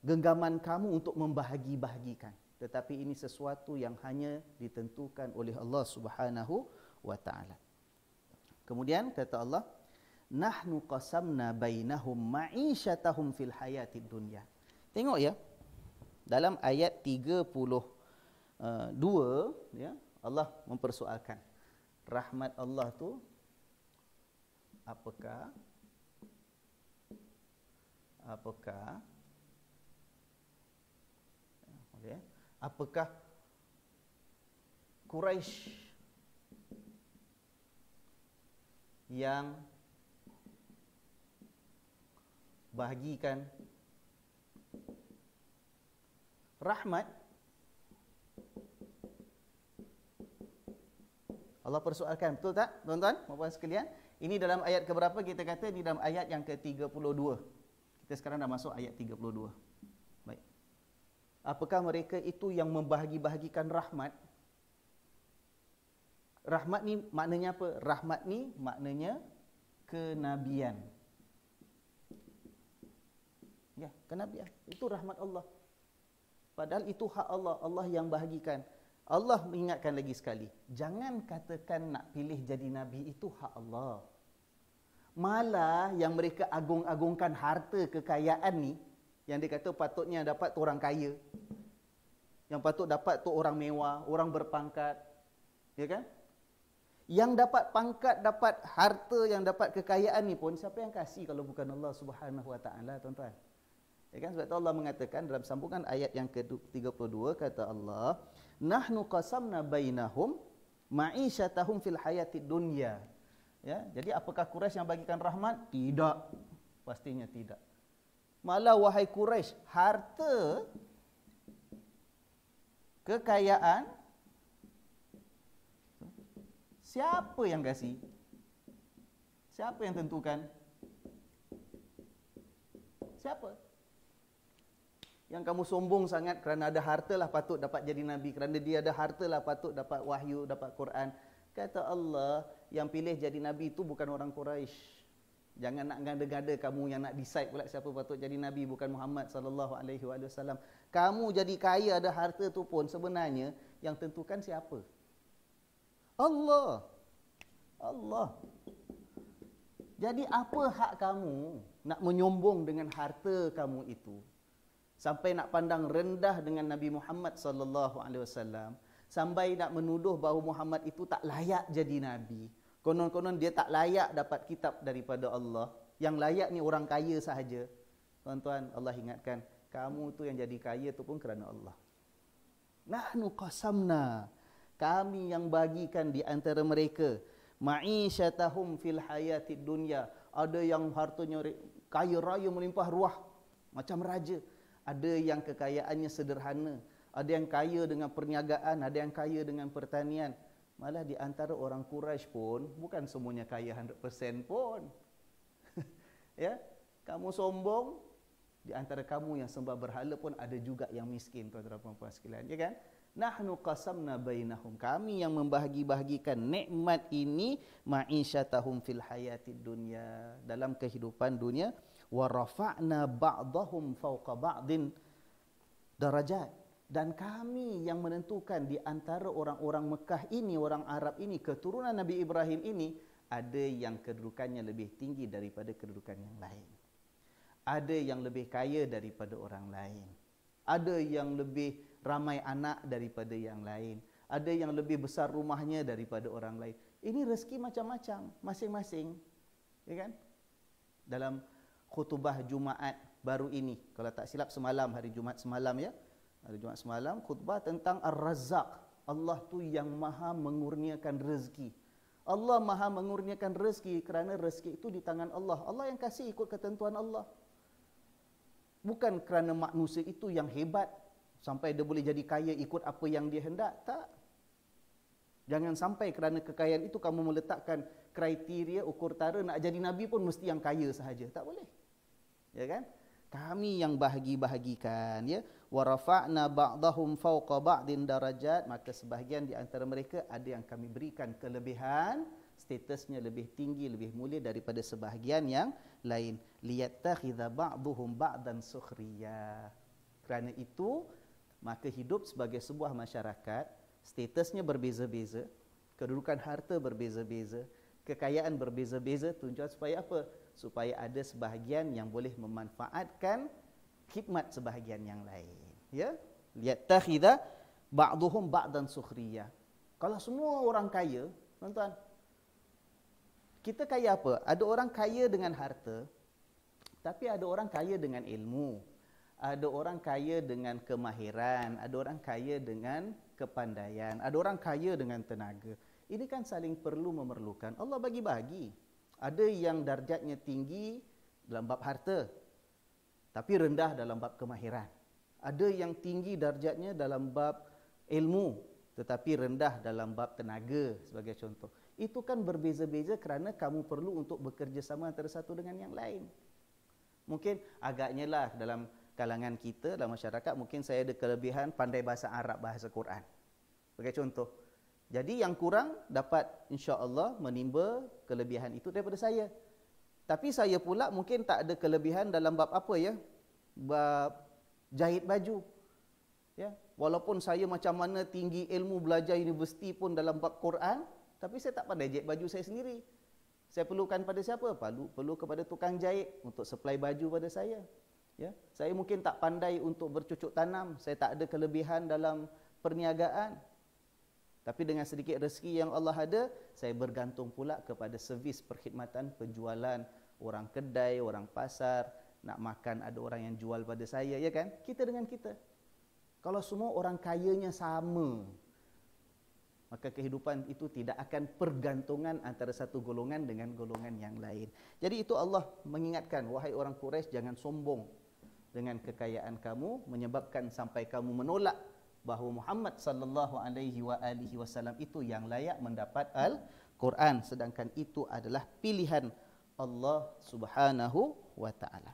genggaman kamu untuk membahagi-bahagikan tetapi ini sesuatu yang hanya ditentukan oleh Allah Subhanahu wa taala kemudian kata Allah nahnu qasamna bainahum ma'ishatahum fil hayatid dunya tengok ya dalam ayat Eh, dua ya Allah mempersoalkan rahmat Allah tu apakah apakah okey ya. apakah Quraisy yang bahagikan rahmat Allah persoalkan. Betul tak, tuan-tuan, puan-puan sekalian? Ini dalam ayat keberapa kita kata? Ini dalam ayat yang ke-32. Kita sekarang dah masuk ayat 32. Baik. Apakah mereka itu yang membahagi-bahagikan rahmat? Rahmat ni maknanya apa? Rahmat ni maknanya kenabian. Ya, kenabian. Itu rahmat Allah. Padahal itu hak Allah. Allah yang bahagikan. Allah mengingatkan lagi sekali, jangan katakan nak pilih jadi nabi itu hak Allah. Malah yang mereka agung-agungkan harta kekayaan ni, yang dia kata patutnya dapat tu orang kaya. Yang patut dapat tu orang mewah, orang berpangkat. Ya kan? Yang dapat pangkat, dapat harta, yang dapat kekayaan ni pun siapa yang kasih kalau bukan Allah Subhanahu Wa Taala, tuan-tuan? Ya kan? Sebab Allah mengatakan dalam sambungan ayat yang ke-32 kata Allah, nahnu qasamna bainahum ma'isyatahum fil hayati dunya ya jadi apakah quraisy yang bagikan rahmat tidak pastinya tidak malah wahai quraisy harta kekayaan siapa yang kasih siapa yang tentukan siapa yang kamu sombong sangat kerana ada harta lah patut dapat jadi nabi kerana dia ada harta lah patut dapat wahyu dapat Quran kata Allah yang pilih jadi nabi itu bukan orang Quraisy jangan nak gada-gada kamu yang nak decide pula siapa patut jadi nabi bukan Muhammad sallallahu alaihi wasallam kamu jadi kaya ada harta tu pun sebenarnya yang tentukan siapa Allah Allah jadi apa hak kamu nak menyombong dengan harta kamu itu sampai nak pandang rendah dengan Nabi Muhammad sallallahu alaihi wasallam sampai nak menuduh bahawa Muhammad itu tak layak jadi nabi konon-konon dia tak layak dapat kitab daripada Allah yang layak ni orang kaya sahaja tuan-tuan Allah ingatkan kamu tu yang jadi kaya tu pun kerana Allah nahnu qasamna kami yang bagikan di antara mereka ma'isyatahum fil hayatid dunya ada yang hartanya kaya raya melimpah ruah macam raja ada yang kekayaannya sederhana ada yang kaya dengan perniagaan ada yang kaya dengan pertanian malah di antara orang Quraisy pun bukan semuanya kaya 100% pun (laughs) ya kamu sombong di antara kamu yang sembah berhala pun ada juga yang miskin tuan-tuan dan puan sekalian ya kan nahnu qasamna bainahum kami yang membahagi-bahagikan nikmat ini ma'isyatahum fil hayatid dunya dalam kehidupan dunia wa rafa'na ba'dahum fawqa ba'din darajat dan kami yang menentukan di antara orang-orang Mekah ini orang Arab ini keturunan Nabi Ibrahim ini ada yang kedudukannya lebih tinggi daripada kedudukan yang lain ada yang lebih kaya daripada orang lain ada yang lebih ramai anak daripada yang lain ada yang lebih besar rumahnya daripada orang lain ini rezeki macam-macam masing-masing ya kan dalam khutbah Jumaat baru ini. Kalau tak silap semalam hari Jumaat semalam ya. Hari Jumaat semalam khutbah tentang Ar-Razzaq. Allah tu yang Maha mengurniakan rezeki. Allah Maha mengurniakan rezeki kerana rezeki itu di tangan Allah. Allah yang kasih ikut ketentuan Allah. Bukan kerana manusia itu yang hebat sampai dia boleh jadi kaya ikut apa yang dia hendak. Tak. Jangan sampai kerana kekayaan itu kamu meletakkan kriteria ukur tara nak jadi nabi pun mesti yang kaya sahaja tak boleh ya kan kami yang bahagi-bahagikan ya wa rafa'na ba'dahum fawqa ba'din darajat maka sebahagian di antara mereka ada yang kami berikan kelebihan statusnya lebih tinggi lebih mulia daripada sebahagian yang lain liyattakhidha ba'dhum ba'dan sukhriya kerana itu maka hidup sebagai sebuah masyarakat statusnya berbeza-beza kedudukan harta berbeza-beza kekayaan berbeza-beza tunjuk supaya apa? Supaya ada sebahagian yang boleh memanfaatkan khidmat sebahagian yang lain. Ya? Lihat takhidha ba'duhum ba'dan sukhriya. Kalau semua orang kaya, tuan-tuan, kita kaya apa? Ada orang kaya dengan harta, tapi ada orang kaya dengan ilmu. Ada orang kaya dengan kemahiran, ada orang kaya dengan kepandaian, ada orang kaya dengan tenaga. Ini kan saling perlu memerlukan. Allah bagi-bagi. Ada yang darjatnya tinggi dalam bab harta. Tapi rendah dalam bab kemahiran. Ada yang tinggi darjatnya dalam bab ilmu. Tetapi rendah dalam bab tenaga sebagai contoh. Itu kan berbeza-beza kerana kamu perlu untuk bekerjasama antara satu dengan yang lain. Mungkin agaknya lah dalam kalangan kita, dalam masyarakat, mungkin saya ada kelebihan pandai bahasa Arab, bahasa Quran. Sebagai contoh. Jadi yang kurang dapat insya-Allah menimba kelebihan itu daripada saya. Tapi saya pula mungkin tak ada kelebihan dalam bab apa ya? Bab jahit baju. Ya, walaupun saya macam mana tinggi ilmu belajar universiti pun dalam bab Quran, tapi saya tak pandai jahit baju saya sendiri. Saya perlukan pada siapa? Perlu, perlu kepada tukang jahit untuk supply baju pada saya. Ya, saya mungkin tak pandai untuk bercucuk tanam, saya tak ada kelebihan dalam perniagaan, tapi dengan sedikit rezeki yang Allah ada, saya bergantung pula kepada servis perkhidmatan penjualan orang kedai, orang pasar, nak makan ada orang yang jual pada saya, ya kan? Kita dengan kita. Kalau semua orang kayanya sama, maka kehidupan itu tidak akan pergantungan antara satu golongan dengan golongan yang lain. Jadi itu Allah mengingatkan, wahai orang Quraisy jangan sombong dengan kekayaan kamu menyebabkan sampai kamu menolak bahawa Muhammad sallallahu alaihi wa alihi wasallam itu yang layak mendapat al-Quran sedangkan itu adalah pilihan Allah Subhanahu wa taala.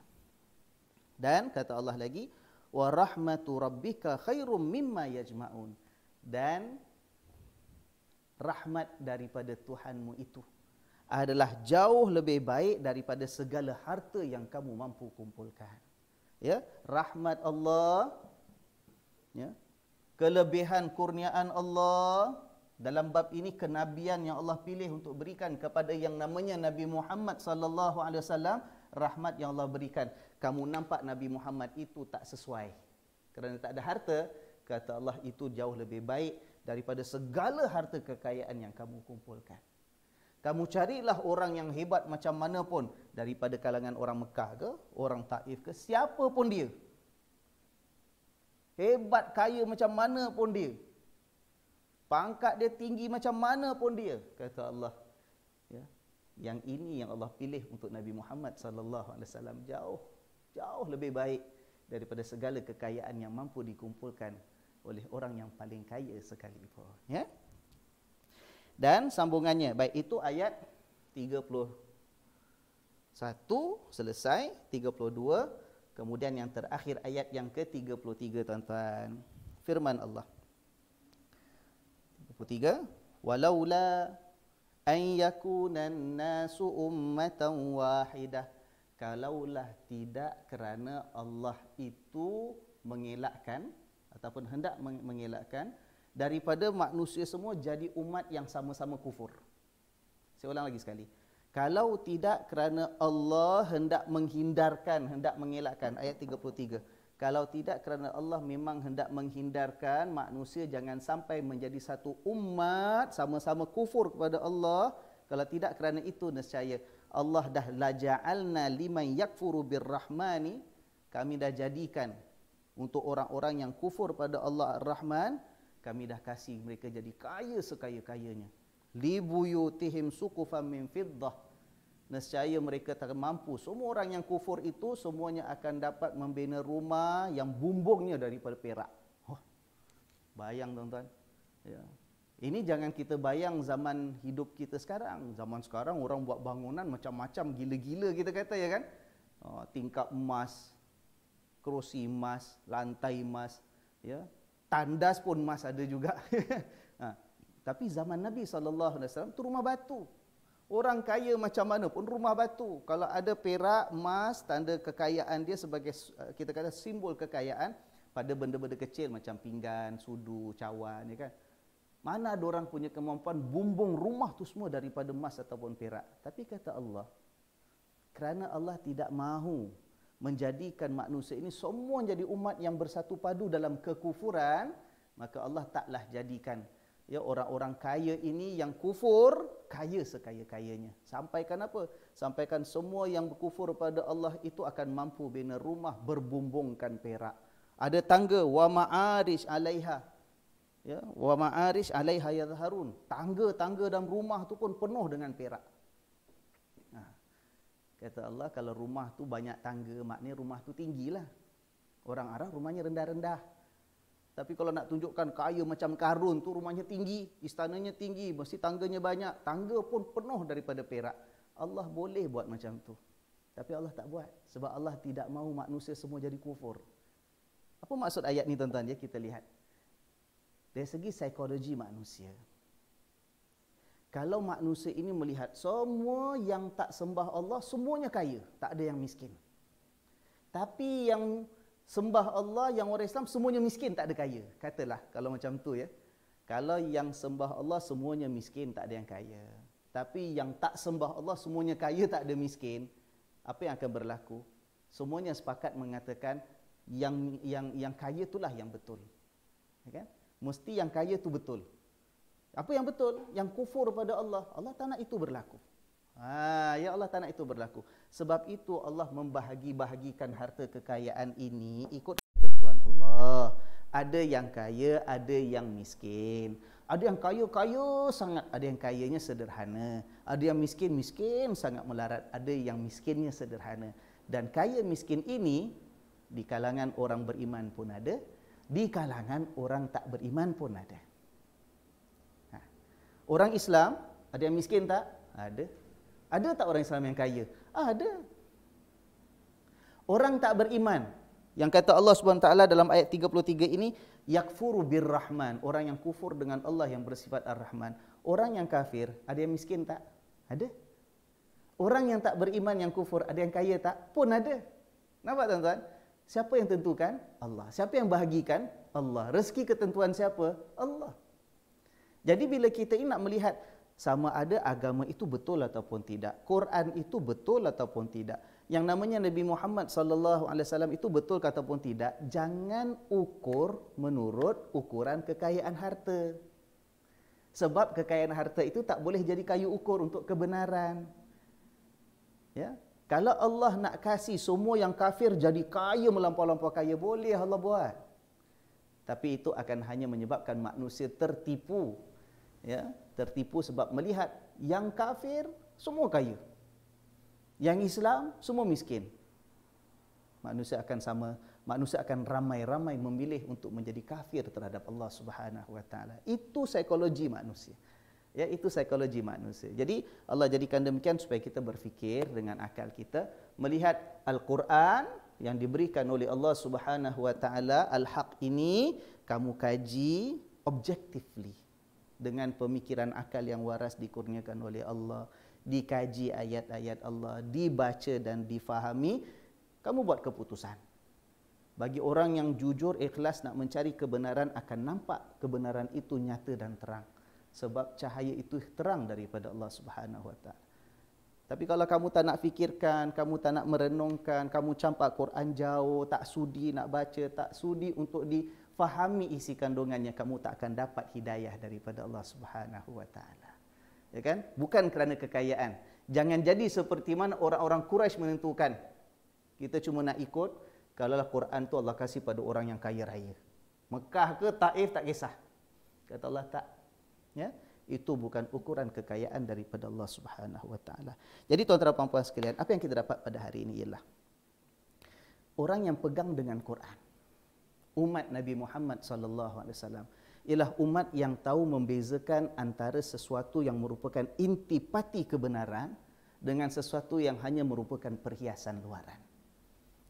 Dan kata Allah lagi, "Wa rahmatu rabbika khairum mimma yajma'un." Dan rahmat daripada Tuhanmu itu adalah jauh lebih baik daripada segala harta yang kamu mampu kumpulkan. Ya, rahmat Allah ya, kelebihan kurniaan Allah dalam bab ini kenabian yang Allah pilih untuk berikan kepada yang namanya Nabi Muhammad sallallahu alaihi wasallam rahmat yang Allah berikan kamu nampak Nabi Muhammad itu tak sesuai kerana tak ada harta kata Allah itu jauh lebih baik daripada segala harta kekayaan yang kamu kumpulkan kamu carilah orang yang hebat macam mana pun daripada kalangan orang Mekah ke, orang Taif ke, siapa pun dia. Hebat kaya macam mana pun dia. Pangkat dia tinggi macam mana pun dia. Kata Allah. Ya. Yang ini yang Allah pilih untuk Nabi Muhammad Alaihi Wasallam Jauh. Jauh lebih baik daripada segala kekayaan yang mampu dikumpulkan oleh orang yang paling kaya sekalipun. Ya? Dan sambungannya. Baik itu ayat 31 selesai. 32 selesai. Kemudian yang terakhir ayat yang ke-33 tuan-tuan. Firman Allah. 33 walaula an yakunan nasu ummatan wahidah kalaulah tidak kerana Allah itu mengelakkan ataupun hendak mengelakkan daripada manusia semua jadi umat yang sama-sama kufur. Saya ulang lagi sekali. Kalau tidak kerana Allah hendak menghindarkan, hendak mengelakkan. Ayat 33. Kalau tidak kerana Allah memang hendak menghindarkan manusia jangan sampai menjadi satu umat sama-sama kufur kepada Allah. Kalau tidak kerana itu nescaya Allah dah laja'alna liman yakfuru birrahmani. Kami dah jadikan untuk orang-orang yang kufur pada Allah Ar-Rahman. Kami dah kasih mereka jadi kaya sekaya-kayanya libuyutihim suqufan min fiddah nescaya mereka tak mampu semua orang yang kufur itu semuanya akan dapat membina rumah yang bumbungnya daripada perak oh, bayang tuan-tuan ya ini jangan kita bayang zaman hidup kita sekarang zaman sekarang orang buat bangunan macam-macam gila-gila kita kata ya kan oh, tingkap emas kerusi emas lantai emas ya tandas pun emas ada juga (laughs) Tapi zaman Nabi SAW tu rumah batu. Orang kaya macam mana pun rumah batu. Kalau ada perak, emas, tanda kekayaan dia sebagai eh, kita kata simbol kekayaan pada benda-benda kecil macam pinggan, sudu, cawan. Ya kan? Mana ada orang punya kemampuan bumbung rumah tu semua daripada emas ataupun perak. Tapi kata Allah, kerana Allah tidak mahu menjadikan manusia ini semua jadi umat yang bersatu padu dalam kekufuran, maka Allah taklah jadikan ya orang-orang kaya ini yang kufur kaya sekaya-kayanya sampaikan apa sampaikan semua yang berkufur pada Allah itu akan mampu bina rumah berbumbungkan perak ada tangga wa ma'arij alaiha ya wa ma'arij alaiha yadhharun tangga-tangga dalam rumah tu pun penuh dengan perak nah, ha. kata Allah kalau rumah tu banyak tangga maknanya rumah tu tinggilah orang Arab rumahnya rendah-rendah tapi kalau nak tunjukkan kaya macam karun tu rumahnya tinggi, istananya tinggi, mesti tangganya banyak, tangga pun penuh daripada perak. Allah boleh buat macam tu. Tapi Allah tak buat sebab Allah tidak mahu manusia semua jadi kufur. Apa maksud ayat ni tuan-tuan ya kita lihat. Dari segi psikologi manusia. Kalau manusia ini melihat semua yang tak sembah Allah semuanya kaya, tak ada yang miskin. Tapi yang sembah Allah yang orang Islam semuanya miskin tak ada kaya. Katalah kalau macam tu ya. Kalau yang sembah Allah semuanya miskin tak ada yang kaya. Tapi yang tak sembah Allah semuanya kaya tak ada miskin. Apa yang akan berlaku? Semuanya sepakat mengatakan yang yang yang kaya itulah yang betul. Ya kan? Mesti yang kaya tu betul. Apa yang betul? Yang kufur pada Allah. Allah tak nak itu berlaku. Ha, ya Allah tak nak itu berlaku. Sebab itu Allah membahagi-bahagikan harta kekayaan ini ikut ketentuan Allah. Ada yang kaya, ada yang miskin. Ada yang kaya-kaya sangat, ada yang kayanya sederhana. Ada yang miskin-miskin sangat melarat, ada yang miskinnya sederhana. Dan kaya miskin ini di kalangan orang beriman pun ada, di kalangan orang tak beriman pun ada. Ha. Orang Islam, ada yang miskin tak? Ada. Ada tak orang Islam yang kaya? Ah, ada. Orang tak beriman. Yang kata Allah SWT dalam ayat 33 ini, Yakfuru birrahman. Orang yang kufur dengan Allah yang bersifat ar-Rahman. Orang yang kafir, ada yang miskin tak? Ada. Orang yang tak beriman, yang kufur, ada yang kaya tak? Pun ada. Nampak tuan-tuan? Siapa yang tentukan? Allah. Siapa yang bahagikan? Allah. Rezeki ketentuan siapa? Allah. Jadi bila kita ini nak melihat sama ada agama itu betul ataupun tidak. Quran itu betul ataupun tidak. Yang namanya Nabi Muhammad sallallahu alaihi wasallam itu betul ataupun tidak. Jangan ukur menurut ukuran kekayaan harta. Sebab kekayaan harta itu tak boleh jadi kayu ukur untuk kebenaran. Ya. Kalau Allah nak kasih semua yang kafir jadi kaya melampau-lampau kaya, boleh Allah buat. Tapi itu akan hanya menyebabkan manusia tertipu. Ya, tertipu sebab melihat yang kafir semua kaya. Yang Islam semua miskin. Manusia akan sama, manusia akan ramai-ramai memilih untuk menjadi kafir terhadap Allah Subhanahu wa taala. Itu psikologi manusia. Ya, itu psikologi manusia. Jadi Allah jadikan demikian supaya kita berfikir dengan akal kita melihat Al-Quran yang diberikan oleh Allah Subhanahu wa taala al-haq ini kamu kaji objectively dengan pemikiran akal yang waras dikurniakan oleh Allah, dikaji ayat-ayat Allah, dibaca dan difahami, kamu buat keputusan. Bagi orang yang jujur, ikhlas nak mencari kebenaran akan nampak kebenaran itu nyata dan terang. Sebab cahaya itu terang daripada Allah Subhanahu Wa Tapi kalau kamu tak nak fikirkan, kamu tak nak merenungkan, kamu campak Quran jauh, tak sudi nak baca, tak sudi untuk di fahami isi kandungannya kamu tak akan dapat hidayah daripada Allah Subhanahu wa taala. Ya kan? Bukan kerana kekayaan. Jangan jadi seperti mana orang-orang Quraisy menentukan. Kita cuma nak ikut kalaulah Quran tu Allah kasih pada orang yang kaya raya. Mekah ke Taif tak kisah. Kata Allah tak. Ya? Itu bukan ukuran kekayaan daripada Allah Subhanahu wa taala. Jadi tuan-tuan dan puan-puan sekalian, apa yang kita dapat pada hari ini ialah orang yang pegang dengan Quran umat Nabi Muhammad sallallahu alaihi wasallam ialah umat yang tahu membezakan antara sesuatu yang merupakan intipati kebenaran dengan sesuatu yang hanya merupakan perhiasan luaran.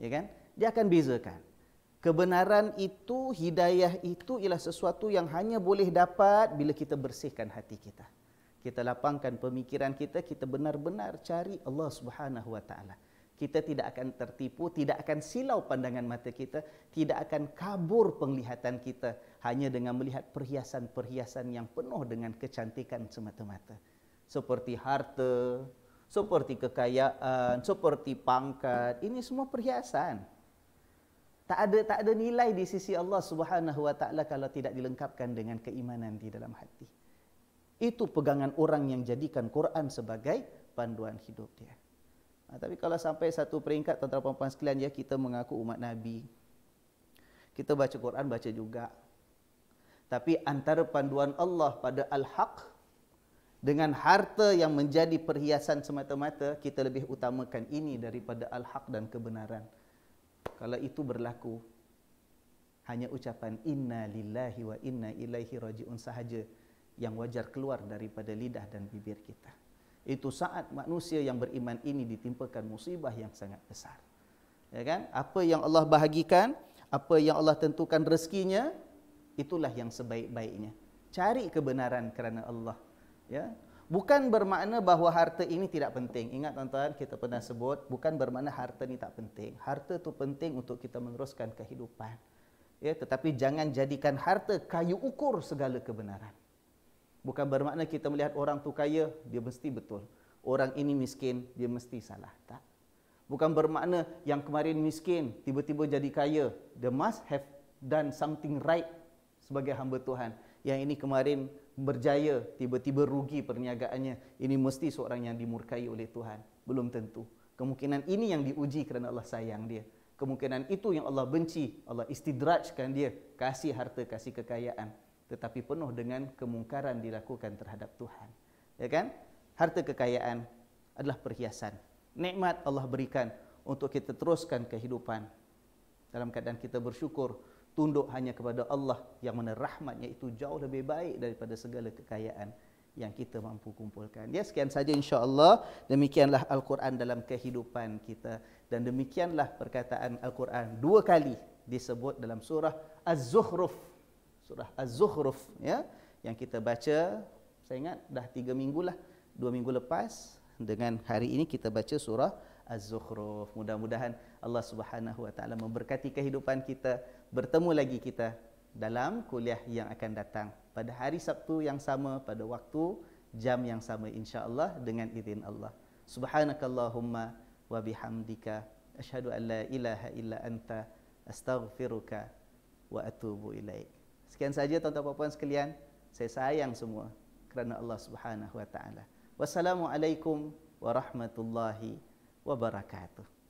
Ya kan? Dia akan bezakan. Kebenaran itu, hidayah itu ialah sesuatu yang hanya boleh dapat bila kita bersihkan hati kita. Kita lapangkan pemikiran kita, kita benar-benar cari Allah Subhanahu wa taala kita tidak akan tertipu, tidak akan silau pandangan mata kita, tidak akan kabur penglihatan kita hanya dengan melihat perhiasan-perhiasan yang penuh dengan kecantikan semata-mata. Seperti harta, seperti kekayaan, seperti pangkat, ini semua perhiasan. Tak ada tak ada nilai di sisi Allah Subhanahu wa taala kalau tidak dilengkapkan dengan keimanan di dalam hati. Itu pegangan orang yang jadikan Quran sebagai panduan hidup dia. Ha, tapi kalau sampai satu peringkat tuan-tuan dan puan-puan sekalian ya kita mengaku umat nabi. Kita baca Quran baca juga. Tapi antara panduan Allah pada al-haq dengan harta yang menjadi perhiasan semata-mata, kita lebih utamakan ini daripada al-haq dan kebenaran. Kalau itu berlaku, hanya ucapan inna lillahi wa inna ilaihi rajiun sahaja yang wajar keluar daripada lidah dan bibir kita itu saat manusia yang beriman ini ditimpakan musibah yang sangat besar. Ya kan? Apa yang Allah bahagikan, apa yang Allah tentukan rezekinya, itulah yang sebaik-baiknya. Cari kebenaran kerana Allah. Ya? Bukan bermakna bahawa harta ini tidak penting. Ingat tuan-tuan, kita pernah sebut, bukan bermakna harta ini tak penting. Harta itu penting untuk kita meneruskan kehidupan. Ya, tetapi jangan jadikan harta kayu ukur segala kebenaran. Bukan bermakna kita melihat orang tu kaya, dia mesti betul. Orang ini miskin, dia mesti salah. Tak. Bukan bermakna yang kemarin miskin, tiba-tiba jadi kaya. They must have done something right sebagai hamba Tuhan. Yang ini kemarin berjaya, tiba-tiba rugi perniagaannya. Ini mesti seorang yang dimurkai oleh Tuhan. Belum tentu. Kemungkinan ini yang diuji kerana Allah sayang dia. Kemungkinan itu yang Allah benci, Allah istidrajkan dia. Kasih harta, kasih kekayaan tetapi penuh dengan kemungkaran dilakukan terhadap Tuhan. Ya kan? Harta kekayaan adalah perhiasan. Nikmat Allah berikan untuk kita teruskan kehidupan. Dalam keadaan kita bersyukur, tunduk hanya kepada Allah yang mana rahmatnya itu jauh lebih baik daripada segala kekayaan yang kita mampu kumpulkan. Ya, sekian saja insya-Allah. Demikianlah Al-Quran dalam kehidupan kita dan demikianlah perkataan Al-Quran dua kali disebut dalam surah Az-Zukhruf surah Az-Zukhruf ya yang kita baca saya ingat dah tiga minggu lah dua minggu lepas dengan hari ini kita baca surah Az-Zukhruf. Mudah-mudahan Allah Subhanahu Wa Taala memberkati kehidupan kita. Bertemu lagi kita dalam kuliah yang akan datang pada hari Sabtu yang sama pada waktu jam yang sama insya-Allah dengan izin Allah. Subhanakallahumma wa bihamdika asyhadu an la ilaha illa anta astaghfiruka wa atubu ilaik. Sekian saja tuan-tuan puan-puan sekalian. Saya sayang semua kerana Allah Subhanahu wa taala. Wassalamualaikum warahmatullahi wabarakatuh.